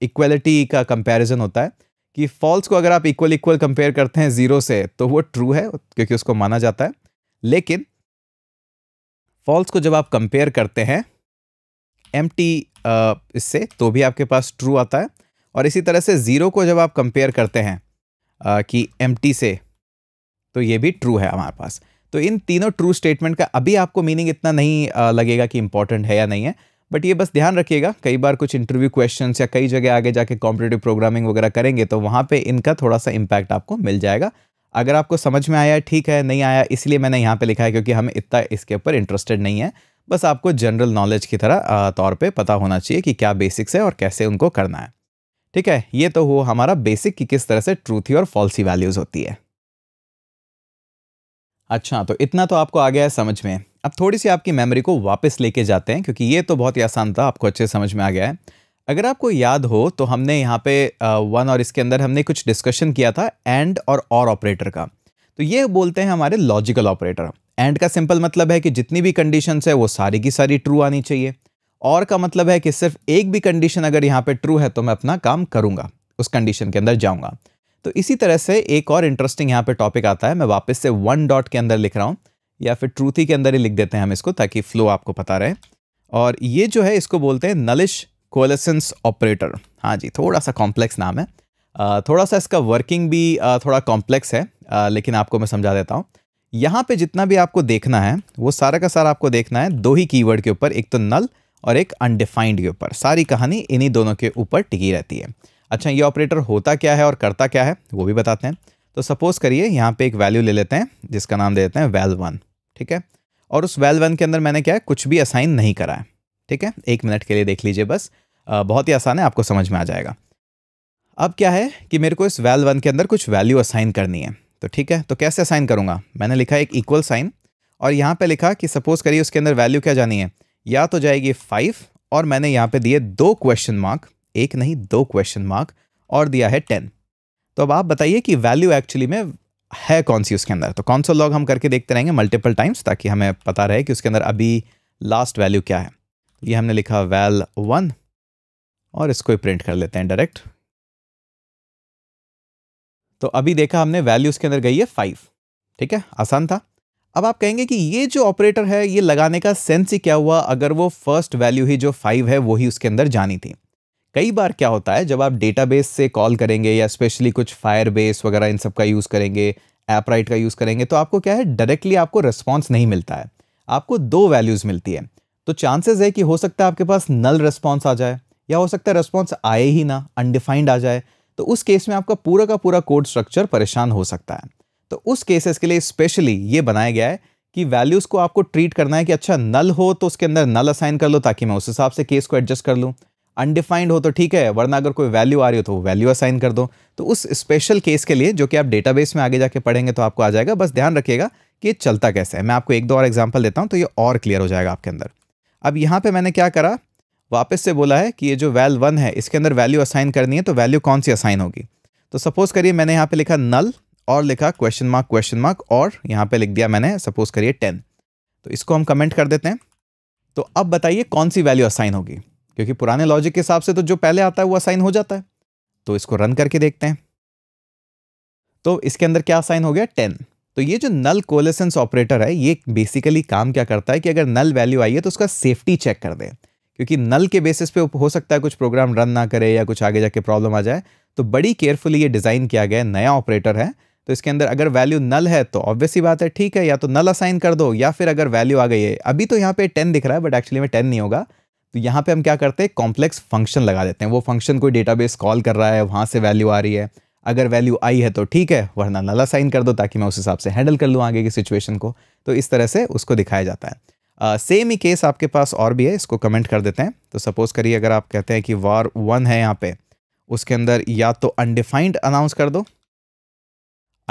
इक्वलिटी का कंपेरिजन होता है कि फॉल्स को अगर आप इक्वल इक्वल कंपेयर करते हैं जीरो से तो वो ट्रू है क्योंकि उसको माना जाता है लेकिन फॉल्स को जब आप कंपेयर करते हैं एम टी इससे तो भी आपके पास ट्रू आता है और इसी तरह से ज़ीरो को जब आप कंपेयर करते हैं आ, कि एम टी से तो ये भी ट्रू है हमारे पास तो इन तीनों ट्रू स्टेटमेंट का अभी आपको मीनिंग इतना नहीं लगेगा कि इंपॉर्टेंट है या नहीं है बट ये बस ध्यान रखिएगा कई बार कुछ इंटरव्यू क्वेश्चंस या कई जगह आगे जाके कॉम्पिटेटिव प्रोग्रामिंग वगैरह करेंगे तो वहाँ पे इनका थोड़ा सा इम्पैक्ट आपको मिल जाएगा अगर आपको समझ में आया ठीक है नहीं आया इसलिए मैंने यहाँ पे लिखा है क्योंकि हम इतना इसके ऊपर इंटरेस्टेड नहीं है बस आपको जनरल नॉलेज की तरह तौर पर पता होना चाहिए कि क्या बेसिक्स है और कैसे उनको करना है ठीक है ये तो हो हमारा बेसिक कि किस तरह से ट्रूथी और फॉल्सी वैल्यूज़ होती है अच्छा तो इतना तो आपको आ गया है समझ में अब थोड़ी सी आपकी मेमोरी को वापस लेके जाते हैं क्योंकि ये तो बहुत ही आसान था आपको अच्छे समझ में आ गया है अगर आपको याद हो तो हमने यहाँ पे वन और इसके अंदर हमने कुछ डिस्कशन किया था एंड और और ऑपरेटर का तो ये बोलते हैं हमारे लॉजिकल ऑपरेटर एंड का सिंपल मतलब है कि जितनी भी कंडीशंस है वो सारी की सारी ट्रू आनी चाहिए और का मतलब है कि सिर्फ एक भी कंडीशन अगर यहाँ पे ट्रू है तो मैं अपना काम करूँगा उस कंडीशन के अंदर जाऊँगा तो इसी तरह से एक और इंटरेस्टिंग यहाँ पर टॉपिक आता है मैं वापस से वन डॉट के अंदर लिख रहा हूँ या फिर ट्रूथी के अंदर ही लिख देते हैं हम इसको ताकि फ्लो आपको पता रहे और ये जो है इसको बोलते हैं नलिश कोलेसेंस ऑपरेटर हाँ जी थोड़ा सा कॉम्प्लेक्स नाम है थोड़ा सा इसका वर्किंग भी थोड़ा कॉम्प्लेक्स है लेकिन आपको मैं समझा देता हूँ यहाँ पे जितना भी आपको देखना है वो सारा का सारा आपको देखना है दो ही कीवर्ड के ऊपर एक तो नल और एक अनडिफाइंड के ऊपर सारी कहानी इन्हीं दोनों के ऊपर टिकी रहती है अच्छा ये ऑपरेटर होता क्या है और करता क्या है वो भी बताते हैं तो सपोज़ करिए यहाँ पे एक वैल्यू ले लेते हैं जिसका नाम दे देते हैं वैल वन ठीक है और उस वेल वन के अंदर मैंने क्या है कुछ भी असाइन नहीं करा है ठीक है एक मिनट के लिए देख लीजिए बस आ, बहुत ही आसान है आपको समझ में आ जाएगा अब क्या है कि मेरे को इस वेल वन के अंदर कुछ वैल्यू असाइन करनी है तो ठीक है तो कैसे असाइन करूँगा मैंने लिखा एक इक्वल साइन और यहाँ पर लिखा कि सपोज करिए उसके अंदर वैल्यू क्या जानी है या तो जाएगी फाइव और मैंने यहाँ पे दिए दो क्वेश्चन मार्क एक नहीं दो क्वेश्चन मार्क और दिया है टेन तो अब आप बताइए कि वैल्यू एक्चुअली में है कौन सी उसके अंदर तो कौन लॉग हम करके देखते रहेंगे मल्टीपल टाइम्स ताकि हमें पता रहे कि उसके अंदर अभी लास्ट वैल्यू क्या है ये हमने लिखा वैल वन और इसको ही प्रिंट कर लेते हैं डायरेक्ट तो अभी देखा हमने वैल्यू उसके अंदर गई है फाइव ठीक है आसान था अब आप कहेंगे कि ये जो ऑपरेटर है ये लगाने का सेंस ही क्या हुआ अगर वो फर्स्ट वैल्यू ही जो फाइव है वो ही उसके अंदर जानी थी कई बार क्या होता है जब आप डेटाबेस से कॉल करेंगे या स्पेशली कुछ फायरबेस वगैरह इन सब का यूज़ करेंगे ऐप राइट का यूज़ करेंगे तो आपको क्या है डायरेक्टली आपको रिस्पॉन्स नहीं मिलता है आपको दो वैल्यूज़ मिलती है तो चांसेस है कि हो सकता है आपके पास नल रिस्पॉन्स आ जाए या हो सकता है रिस्पॉन्स आए ही ना अनडिफाइंड आ जाए तो उस केस में आपका पूरा का पूरा कोड स्ट्रक्चर परेशान हो सकता है तो उस केसेस के लिए स्पेशली ये बनाया गया है कि वैल्यूज़ को आपको ट्रीट करना है कि अच्छा नल हो तो उसके अंदर नल असाइन कर लो ताकि मैं उस हिसाब से केस को एडजस्ट कर लूँ अनडिफाइंड हो तो ठीक है वरना अगर कोई वैल्यू आ रही हो तो वैल्यू असाइन कर दो तो उस स्पेशल केस के लिए जो कि आप डेटाबेस में आगे जाके पढ़ेंगे तो आपको आ जाएगा बस ध्यान रखिएगा कि ये चलता कैसे है मैं आपको एक दो और एग्जाम्पल देता हूँ तो ये और क्लियर हो जाएगा आपके अंदर अब यहाँ पर मैंने क्या करा वापस से बोला है कि ये जो वैल वन है इसके अंदर वैल्यू असाइन करनी है तो वैल्यू कौन सी असाइन होगी तो सपोज़ करिए मैंने यहाँ पे लिखा नल और लिखा क्वेश्चन मार्क क्वेश्चन मार्क और यहाँ पे लिख दिया मैंने सपोज़ करिए टेन तो इसको हम कमेंट कर देते हैं तो अब बताइए कौन सी वैल्यू असाइन होगी क्योंकि पुराने लॉजिक के हिसाब से तो जो पहले आता है वो असाइन हो जाता है तो इसको रन करके देखते हैं तो इसके अंदर क्या असाइन हो गया टेन तो ये जो नल कोलेसेंस ऑपरेटर है ये बेसिकली काम क्या करता है कि अगर नल वैल्यू आई है तो उसका सेफ्टी चेक कर दें क्योंकि नल के बेसिस पे हो सकता है कुछ प्रोग्राम रन ना करे या कुछ आगे जाके प्रॉब्लम आ जाए तो बड़ी केयरफुली ये डिज़ाइन किया गया है नया ऑपरेटर है तो इसके अंदर अगर वैल्यू नल है तो ऑब्वियसली बात है ठीक है या तो नल असाइन कर दो या फिर अगर वैल्यू आ गई है अभी तो यहाँ पे टेन दिख रहा है बट एक्चुअली में टेन नहीं होगा तो यहाँ पे हम क्या करते हैं कॉम्प्लेक्स फंक्शन लगा देते हैं वो फंक्शन कोई डेटाबेस कॉल कर रहा है वहाँ से वैल्यू आ रही है अगर वैल्यू आई है तो ठीक है वरना नला साइन कर दो ताकि मैं उस हिसाब से हैंडल कर लूँ आगे की सिचुएशन को तो इस तरह से उसको दिखाया जाता है सेम ही केस आपके पास और भी है इसको कमेंट कर देते हैं तो सपोज़ करिए अगर आप कहते हैं कि वार वन है यहाँ पे उसके अंदर या तो अनडिफाइंड अनाउंस कर दो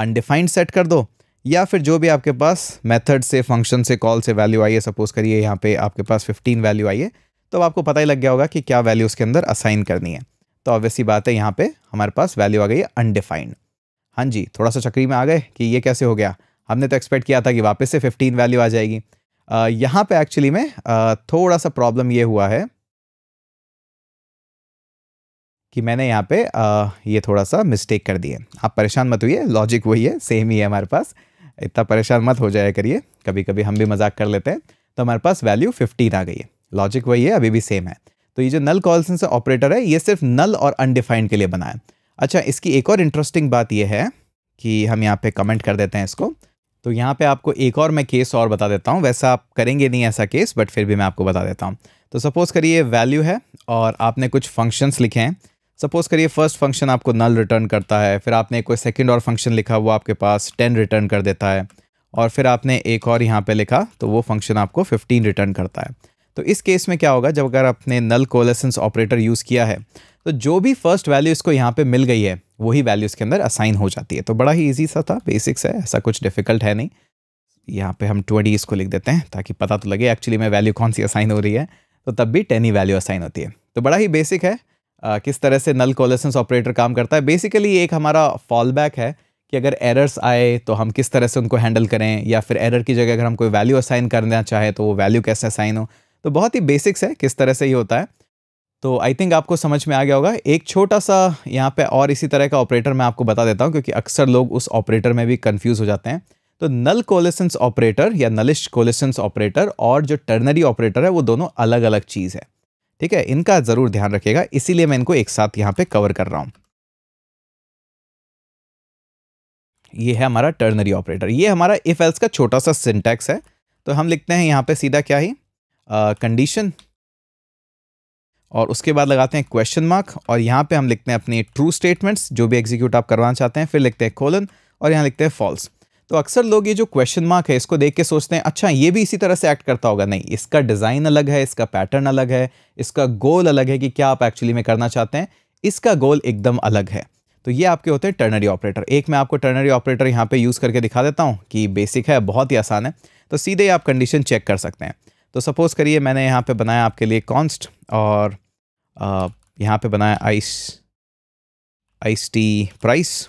अनडिफाइंड सेट कर दो या फिर जो भी आपके पास मेथड से फंक्शन से कॉल से वैल्यू आई है सपोज़ करिए यहाँ पे आपके पास 15 वैल्यू आई है तो आपको पता ही लग गया होगा कि क्या वैल्यू उसके अंदर असाइन करनी है तो ऑब्वियसली बात है यहाँ पे हमारे पास वैल्यू आ गई है अनडिफाइंड हाँ जी थोड़ा सा चक्री में आ गए कि ये कैसे हो गया हमने तो एक्सपेक्ट किया था कि वापस से 15 वैल्यू आ जाएगी यहाँ पे एक्चुअली में आ, थोड़ा सा प्रॉब्लम ये हुआ है कि मैंने यहाँ पे आ, ये थोड़ा सा मिस्टेक कर दिए आप परेशान मत हुई लॉजिक वही है सेम ही है हमारे पास इतना परेशान मत हो जाया करिए कभी कभी हम भी मजाक कर लेते हैं तो हमारे पास वैल्यू 15 आ गई है लॉजिक वही है अभी भी सेम है तो ये जो नल कॉल्सन से ऑपरेटर है ये सिर्फ नल और अनडिफाइंड के लिए बनाए अच्छा इसकी एक और इंटरेस्टिंग बात यह है कि हम यहाँ पे कमेंट कर देते हैं इसको तो यहाँ पे आपको एक और मैं केस और बता देता हूँ वैसा आप करेंगे नहीं ऐसा केस बट फिर भी मैं आपको बता देता हूँ तो सपोज़ करिए वैल्यू है और आपने कुछ फंक्शंस लिखे हैं सपोज़ करिए फर्स्ट फंक्शन आपको नल रिटर्न करता है फिर आपने कोई सेकेंड और फंक्शन लिखा वो आपके पास टेन रिटर्न कर देता है और फिर आपने एक और यहाँ पर लिखा तो वो फंक्शन आपको फिफ्टीन रिटर्न करता है तो इस केस में क्या होगा जब अगर आपने नल कोलेसेंस ऑपरेटर यूज़ किया है तो जो भी फर्स्ट वैल्यू इसको यहाँ पे मिल गई है वही वैल्यू इसके अंदर असाइन हो जाती है तो बड़ा ही ईजी सा था बेसिक्स है ऐसा कुछ डिफिकल्ट है नहीं यहाँ पे हम ट्वेंटी इसको लिख देते हैं ताकि पता तो लगे एक्चुअली में वैल्यू कौन सी असाइन हो रही है तो तब भी टेन ही वैल्यू असाइन होती है तो बड़ा ही बेसिक है आ, किस तरह से नल कोलेसेंस ऑपरेटर काम करता है बेसिकली एक हमारा फॉल बैक है कि अगर एरर्स आए तो हम किस तरह से उनको हैंडल करें या फिर एरर की जगह अगर हम कोई वैल्यू असाइन करना चाहें तो वो वैल्यू कैसे असाइन हो तो बहुत ही बेसिक्स है किस तरह से ये होता है तो आई थिंक आपको समझ में आ गया होगा एक छोटा सा यहाँ पे और इसी तरह का ऑपरेटर मैं आपको बता देता हूँ क्योंकि अक्सर लोग उस ऑपरेटर में भी कंफ्यूज हो जाते हैं तो नल कोलेसेंस ऑपरेटर या नलिश कोलेसेंस ऑपरेटर और जो टर्नरी ऑपरेटर है वो दोनों अलग अलग चीज़ है ठीक है इनका ज़रूर ध्यान रखिएगा इसीलिए मैं इनको एक साथ यहाँ पर कवर कर रहा हूँ ये है हमारा टर्नरी ऑपरेटर ये हमारा इफ एल्स का छोटा सा सिंटैक्स है तो हम लिखते हैं यहाँ पे सीधा क्या ही कंडीशन और उसके बाद लगाते हैं क्वेश्चन मार्क और यहाँ पे हम लिखते हैं अपने ट्रू स्टेटमेंट्स जो भी एग्जीक्यूट आप करवाना चाहते हैं फिर लिखते हैं कोलन और यहाँ लिखते हैं फॉल्स तो अक्सर लोग ये जो क्वेश्चन मार्क है इसको देख के सोचते हैं अच्छा ये भी इसी तरह से एक्ट करता होगा नहीं इसका डिज़ाइन अलग है इसका पैटर्न अलग है इसका गोल अलग है कि क्या आप एक्चुअली में करना चाहते हैं इसका गोल एकदम अलग है तो ये आपके होते हैं टर्नरी ऑपरेटर एक मैं आपको टर्नरी ऑपरेटर यहाँ पे यूज़ करके दिखा देता हूँ कि बेसिक है बहुत ही आसान है तो सीधे आप कंडीशन चेक कर सकते हैं तो सपोज़ करिए मैंने यहाँ पे बनाया आपके लिए कॉन्स्ट और यहाँ पे बनाया आइस आइस टी प्राइस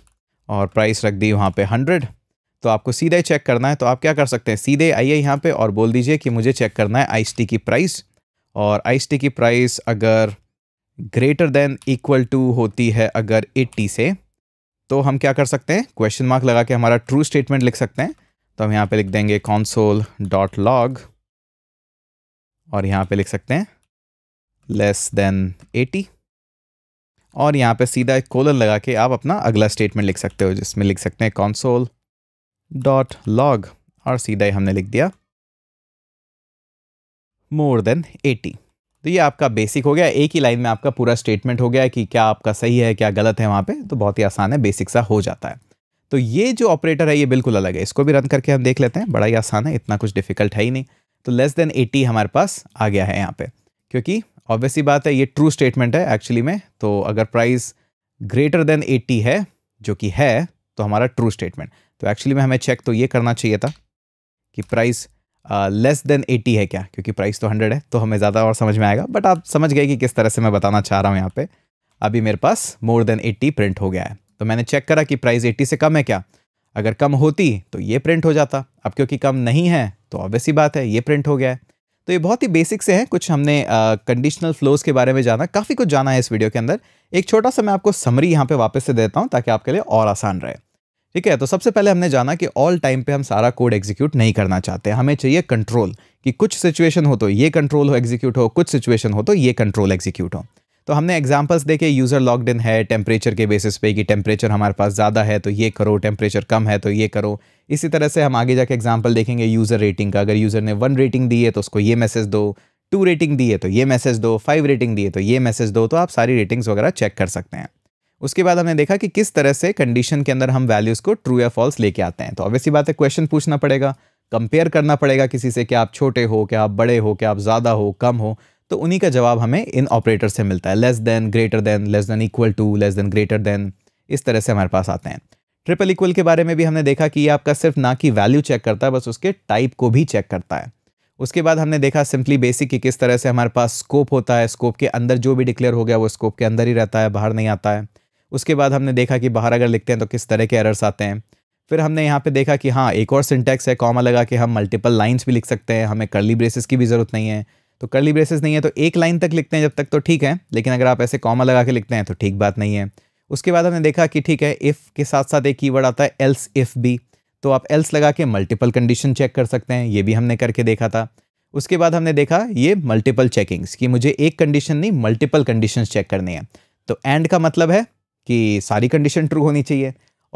और प्राइस रख दी वहाँ पे हंड्रेड तो आपको सीधा ही चेक करना है तो आप क्या कर सकते हैं सीधे आइए यहाँ पे और बोल दीजिए कि मुझे चेक करना है आइस टी की प्राइस और आइस टी की प्राइस अगर ग्रेटर देन इक्वल टू होती है अगर एट्टी से तो हम क्या कर सकते हैं क्वेश्चन मार्क लगा के हमारा ट्रू स्टेटमेंट लिख सकते हैं तो हम यहाँ पे लिख देंगे कॉन्सोल डॉट लॉग और यहाँ पे लिख सकते हैं लेस देन 80 और यहाँ पे सीधा एक कोलन लगा के आप अपना अगला स्टेटमेंट लिख सकते हो जिसमें लिख सकते हैं कॉन्सोल डॉट लॉग और सीधा ही हमने लिख दिया मोर देन 80 तो ये आपका बेसिक हो गया एक ही लाइन में आपका पूरा स्टेटमेंट हो गया कि क्या आपका सही है क्या गलत है वहाँ पे तो बहुत ही आसान है बेसिक सा हो जाता है तो ये जो ऑपरेटर है ये बिल्कुल अलग है इसको भी रन करके हम देख लेते हैं बड़ा ही आसान है इतना कुछ डिफिकल्ट है ही नहीं तो लेस देन 80 हमारे पास आ गया है यहाँ पे क्योंकि ऑब्वियसली बात है ये ट्रू स्टेटमेंट है एक्चुअली में तो अगर प्राइस ग्रेटर देन 80 है जो कि है तो हमारा ट्रू स्टेटमेंट तो एक्चुअली में हमें चेक तो ये करना चाहिए था कि प्राइस लेस देन 80 है क्या क्योंकि प्राइस तो 100 है तो हमें ज़्यादा और समझ में आएगा बट आप समझ गए कि किस तरह से मैं बताना चाह रहा हूँ यहाँ पर अभी मेरे पास मोर देन एट्टी प्रिंट हो गया है तो मैंने चेक करा कि प्राइस एट्टी से कम है क्या अगर कम होती तो ये प्रिंट हो जाता अब क्योंकि कम नहीं है तो ऑब्वियस ही बात है ये प्रिंट हो गया है तो ये बहुत ही बेसिक से हैं कुछ हमने कंडीशनल फ्लोज के बारे में जाना काफ़ी कुछ जाना है इस वीडियो के अंदर एक छोटा सा मैं आपको समरी यहाँ पे वापस से देता हूँ ताकि आपके लिए और आसान रहे ठीक है तो सबसे पहले हमने जाना कि ऑल टाइम पे हम सारा कोड एग्जीक्यूट नहीं करना चाहते हमें चाहिए कंट्रोल कि कुछ सिचुएशन हो तो ये कंट्रोल हो एग्जीक्यूट हो कुछ सिचुएशन हो तो ये कंट्रोल एग्जीक्यूट हो तो हमने एग्जांपल्स देखे यूज़र लॉग्ड इन है टेम्परेचर के बेसिस पे कि टेम्परेचर हमारे पास ज़्यादा है तो ये करो टेम्परेचर कम है तो ये करो इसी तरह से हम आगे जाके एग्जांपल देखेंगे यूज़र रेटिंग का अगर यूज़र ने वन रेटिंग दी है तो उसको ये मैसेज दो टू रेटिंग दी है तो ये मैसेज दो फाइव रेटिंग दी है तो ये मैसेज दो तो आप सारी रेटिंग्स वगैरह चेक कर सकते हैं उसके बाद हमने देखा कि किस तरह से कंडीशन के अंदर हम वैल्यूज़ को ट्रू या फॉल्स लेके आते हैं तो ऑब्वियसली बात है क्वेश्चन पूछना पड़ेगा कंपेयर करना पड़ेगा किसी से कि आप छोटे हो क्या आप बड़े हो क्या आप ज़्यादा हो कम हो तो उन्हीं का जवाब हमें इन ऑपरेटर से मिलता है less than greater than less than equal to less than greater than इस तरह से हमारे पास आते हैं ट्रिपल इक्वल के बारे में भी हमने देखा कि ये आपका सिर्फ ना कि वैल्यू चेक करता है बस उसके टाइप को भी चेक करता है उसके बाद हमने देखा सिंपली बेसिक कि किस तरह से हमारे पास स्कोप होता है स्कोप के अंदर जो भी डिक्लेयर हो गया वो स्कोप के अंदर ही रहता है बाहर नहीं आता है उसके बाद हमने देखा कि बाहर अगर लिखते हैं तो किस तरह के एरर्स आते हैं फिर हमने यहाँ पे देखा कि हाँ एक और सिंटेक्स है कॉमा लगा के हम मल्टीपल लाइन्स भी लिख सकते हैं हमें कर्ली ब्रेसिस की भी ज़रूरत नहीं है तो करली ब्रेसेस नहीं है तो एक लाइन तक लिखते हैं जब तक तो ठीक है लेकिन अगर आप ऐसे कॉमा लगा के लिखते हैं तो ठीक बात नहीं है उसके बाद हमने देखा कि ठीक है इफ़ के साथ साथ एक कीवर्ड आता है एल्स इफ़ भी तो आप एल्स लगा के मल्टीपल कंडीशन चेक कर सकते हैं ये भी हमने करके देखा था उसके बाद हमने देखा ये मल्टीपल चेकिंग्स कि मुझे एक कंडीशन नहीं मल्टीपल कंडीशन चेक करनी है तो एंड का मतलब है कि सारी कंडीशन ट्रू होनी चाहिए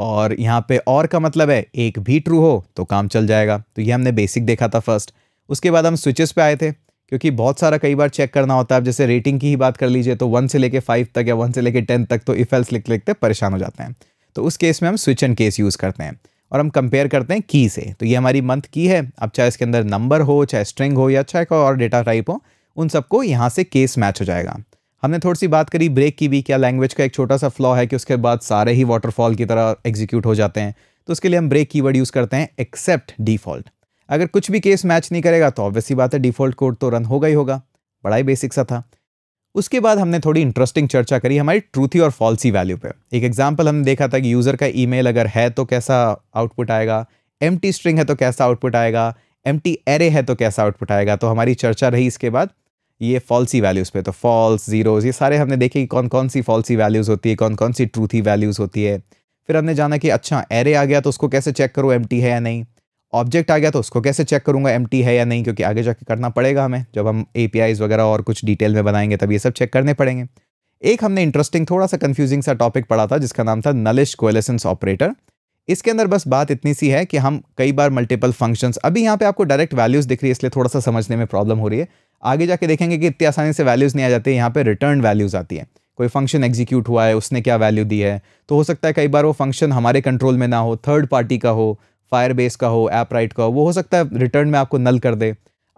और यहाँ पे और का मतलब है एक भी ट्रू हो तो काम चल जाएगा तो ये हमने बेसिक देखा था फर्स्ट उसके बाद हम स्विचेस पे आए थे क्योंकि बहुत सारा कई बार चेक करना होता है जैसे रेटिंग की ही बात कर लीजिए तो वन से लेके फाइव तक या वन से लेके टेन तक तो इफ़ेल्स लिख लिखते परेशान हो जाते हैं तो उस केस में हम स्विच एंड केस यूज़ करते हैं और हम कंपेयर करते हैं की से तो ये हमारी मंथ की है अब चाहे इसके अंदर नंबर हो चाहे स्ट्रिंग हो या चाहे कोई और डेटा टाइप हो उन सबको यहाँ से केस मैच हो जाएगा हमने थोड़ी सी बात करी ब्रेक की भी क्या लैंग्वेज का एक छोटा सा फ्लॉ है कि उसके बाद सारे ही वाटरफॉल की तरह एग्जीक्यूट हो जाते हैं तो उसके लिए हम ब्रेक की यूज़ करते हैं एक्सेप्ट डिफ़ॉल्ट अगर कुछ भी केस मैच नहीं करेगा तो ऑब्वियसली बात है डिफॉल्ट कोड तो रन होगा ही होगा बड़ा ही बेसिक सा था उसके बाद हमने थोड़ी इंटरेस्टिंग चर्चा करी हमारी ट्रूथी और फॉल्सी वैल्यू पे एक एग्जाम्पल हमने देखा था कि यूज़र का ईमेल अगर है तो कैसा आउटपुट आएगा एम स्ट्रिंग है तो कैसा आउटपुट आएगा एम एरे है तो कैसा आउटपुट आएगा तो हमारी चर्चा रही इसके बाद ये फॉल्सी वैल्यूज़ पे तो फॉल्स जीरोज़ ये सारे हमने देखे कि कौन कौन सी फॉल्सी वैल्यूज़ होती है कौन कौन सी ट्रूथी वैल्यूज़ होती है फिर हमने जाना कि अच्छा एरे आ गया तो उसको कैसे चेक करो एम है या नहीं ऑब्जेक्ट आ गया तो उसको कैसे चेक करूंगा एम है या नहीं क्योंकि आगे जाके करना पड़ेगा हमें जब हम ए वगैरह और कुछ डिटेल में बनाएंगे तब ये सब चेक करने पड़ेंगे एक हमने इंटरेस्टिंग थोड़ा सा कंफ्यूजिंग सा टॉपिक पढ़ा था जिसका नाम था नलिश कोलेसेंस ऑपरेटर इसके अंदर बस बात इतनी सी है कि हम कई बार मल्टीपल फंक्शंस अभी यहाँ पे आपको डायरेक्ट वैल्यूज़ दिख रही है इसलिए थोड़ा सा समझने में प्रॉब्लम हो रही है आगे जाके देखेंगे कि इतनी आसानी से वैल्यूज़ नहीं आ जाती यहाँ पे रिटर्न वैल्यूज़ आती है कोई फंक्शन एग्जीक्यूट हुआ है उसने क्या वैल्यू दी है तो हो सकता है कई बार वो फंक्शन हमारे कंट्रोल में ना हो थर्ड पार्टी का हो फायरबेस का हो ऐप राइट का हो वो हो सकता है रिटर्न में आपको नल कर दे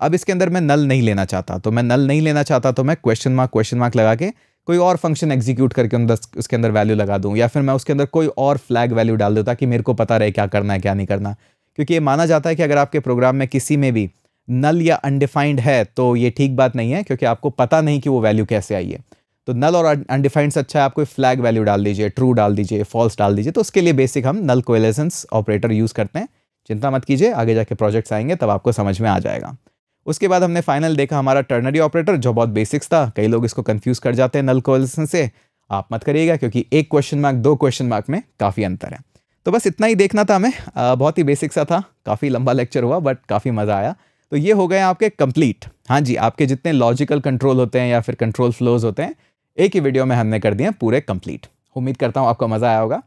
अब इसके अंदर मैं नल नहीं लेना चाहता तो मैं नल नहीं लेना चाहता तो मैं क्वेश्चन मार्क क्वेश्चन मार्क लगा के कोई और फंक्शन एग्जीक्यूट करके अंदर उसके अंदर वैल्यू लगा दूँ या फिर मैं उसके अंदर कोई और फ्लैग वैल्यू डाल दूँ ताकि मेरे को पता रहे क्या करना है क्या नहीं करना क्योंकि ये माना जाता है कि अगर आपके प्रोग्राम में किसी में भी नल या अनडिफाइंड है तो ये ठीक बात नहीं है क्योंकि आपको पता नहीं कि वो वैल्यू कैसे आई है तो नल और अनडिफाइंड से अच्छा है आप कोई फ्लैग वैल्यू डाल दीजिए ट्रू डाल दीजिए फॉल्स डाल दीजिए तो उसके लिए बेसिक हम नल कोलेसेंस ऑपरेटर यूज़ करते हैं चिंता मत कीजिए आगे जाके प्रोजेक्ट्स आएंगे तब आपको समझ में आ जाएगा उसके बाद हमने फाइनल देखा हमारा टर्नरी ऑपरेटर जो बहुत बेसिक्स था कई लोग इसको कन्फ्यूज़ कर जाते हैं नल कोलेसन से आप मत करिएगा क्योंकि एक क्वेश्चन मार्क दो क्वेश्चन मार्क में काफ़ी अंतर है तो बस इतना ही देखना था हमें बहुत ही बेसिक सा था काफ़ी लंबा लेक्चर हुआ बट काफ़ी मज़ा आया तो ये हो गए आपके कंप्लीट हाँ जी आपके जितने लॉजिकल कंट्रोल होते हैं या फिर कंट्रोल फ्लोज होते हैं एक ही वीडियो में हमने कर दिए पूरे कंप्लीट उम्मीद करता हूँ आपको मज़ा आया होगा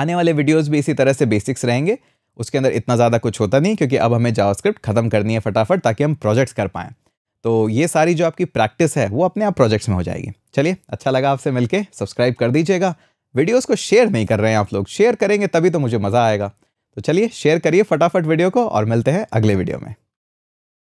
आने वाले वीडियोज़ भी इसी तरह से बेसिक्स रहेंगे उसके अंदर इतना ज़्यादा कुछ होता नहीं क्योंकि अब हमें जावास्क्रिप्ट ख़त्म करनी है फटाफट ताकि हम प्रोजेक्ट्स कर पाएँ तो ये सारी जो आपकी प्रैक्टिस है वो अपने आप प्रोजेक्ट्स में हो जाएगी चलिए अच्छा लगा आपसे मिलके सब्सक्राइब कर दीजिएगा वीडियोस को शेयर नहीं कर रहे हैं आप लोग शेयर करेंगे तभी तो मुझे मज़ा आएगा तो चलिए शेयर करिए फटाफट वीडियो को और मिलते हैं अगले वीडियो में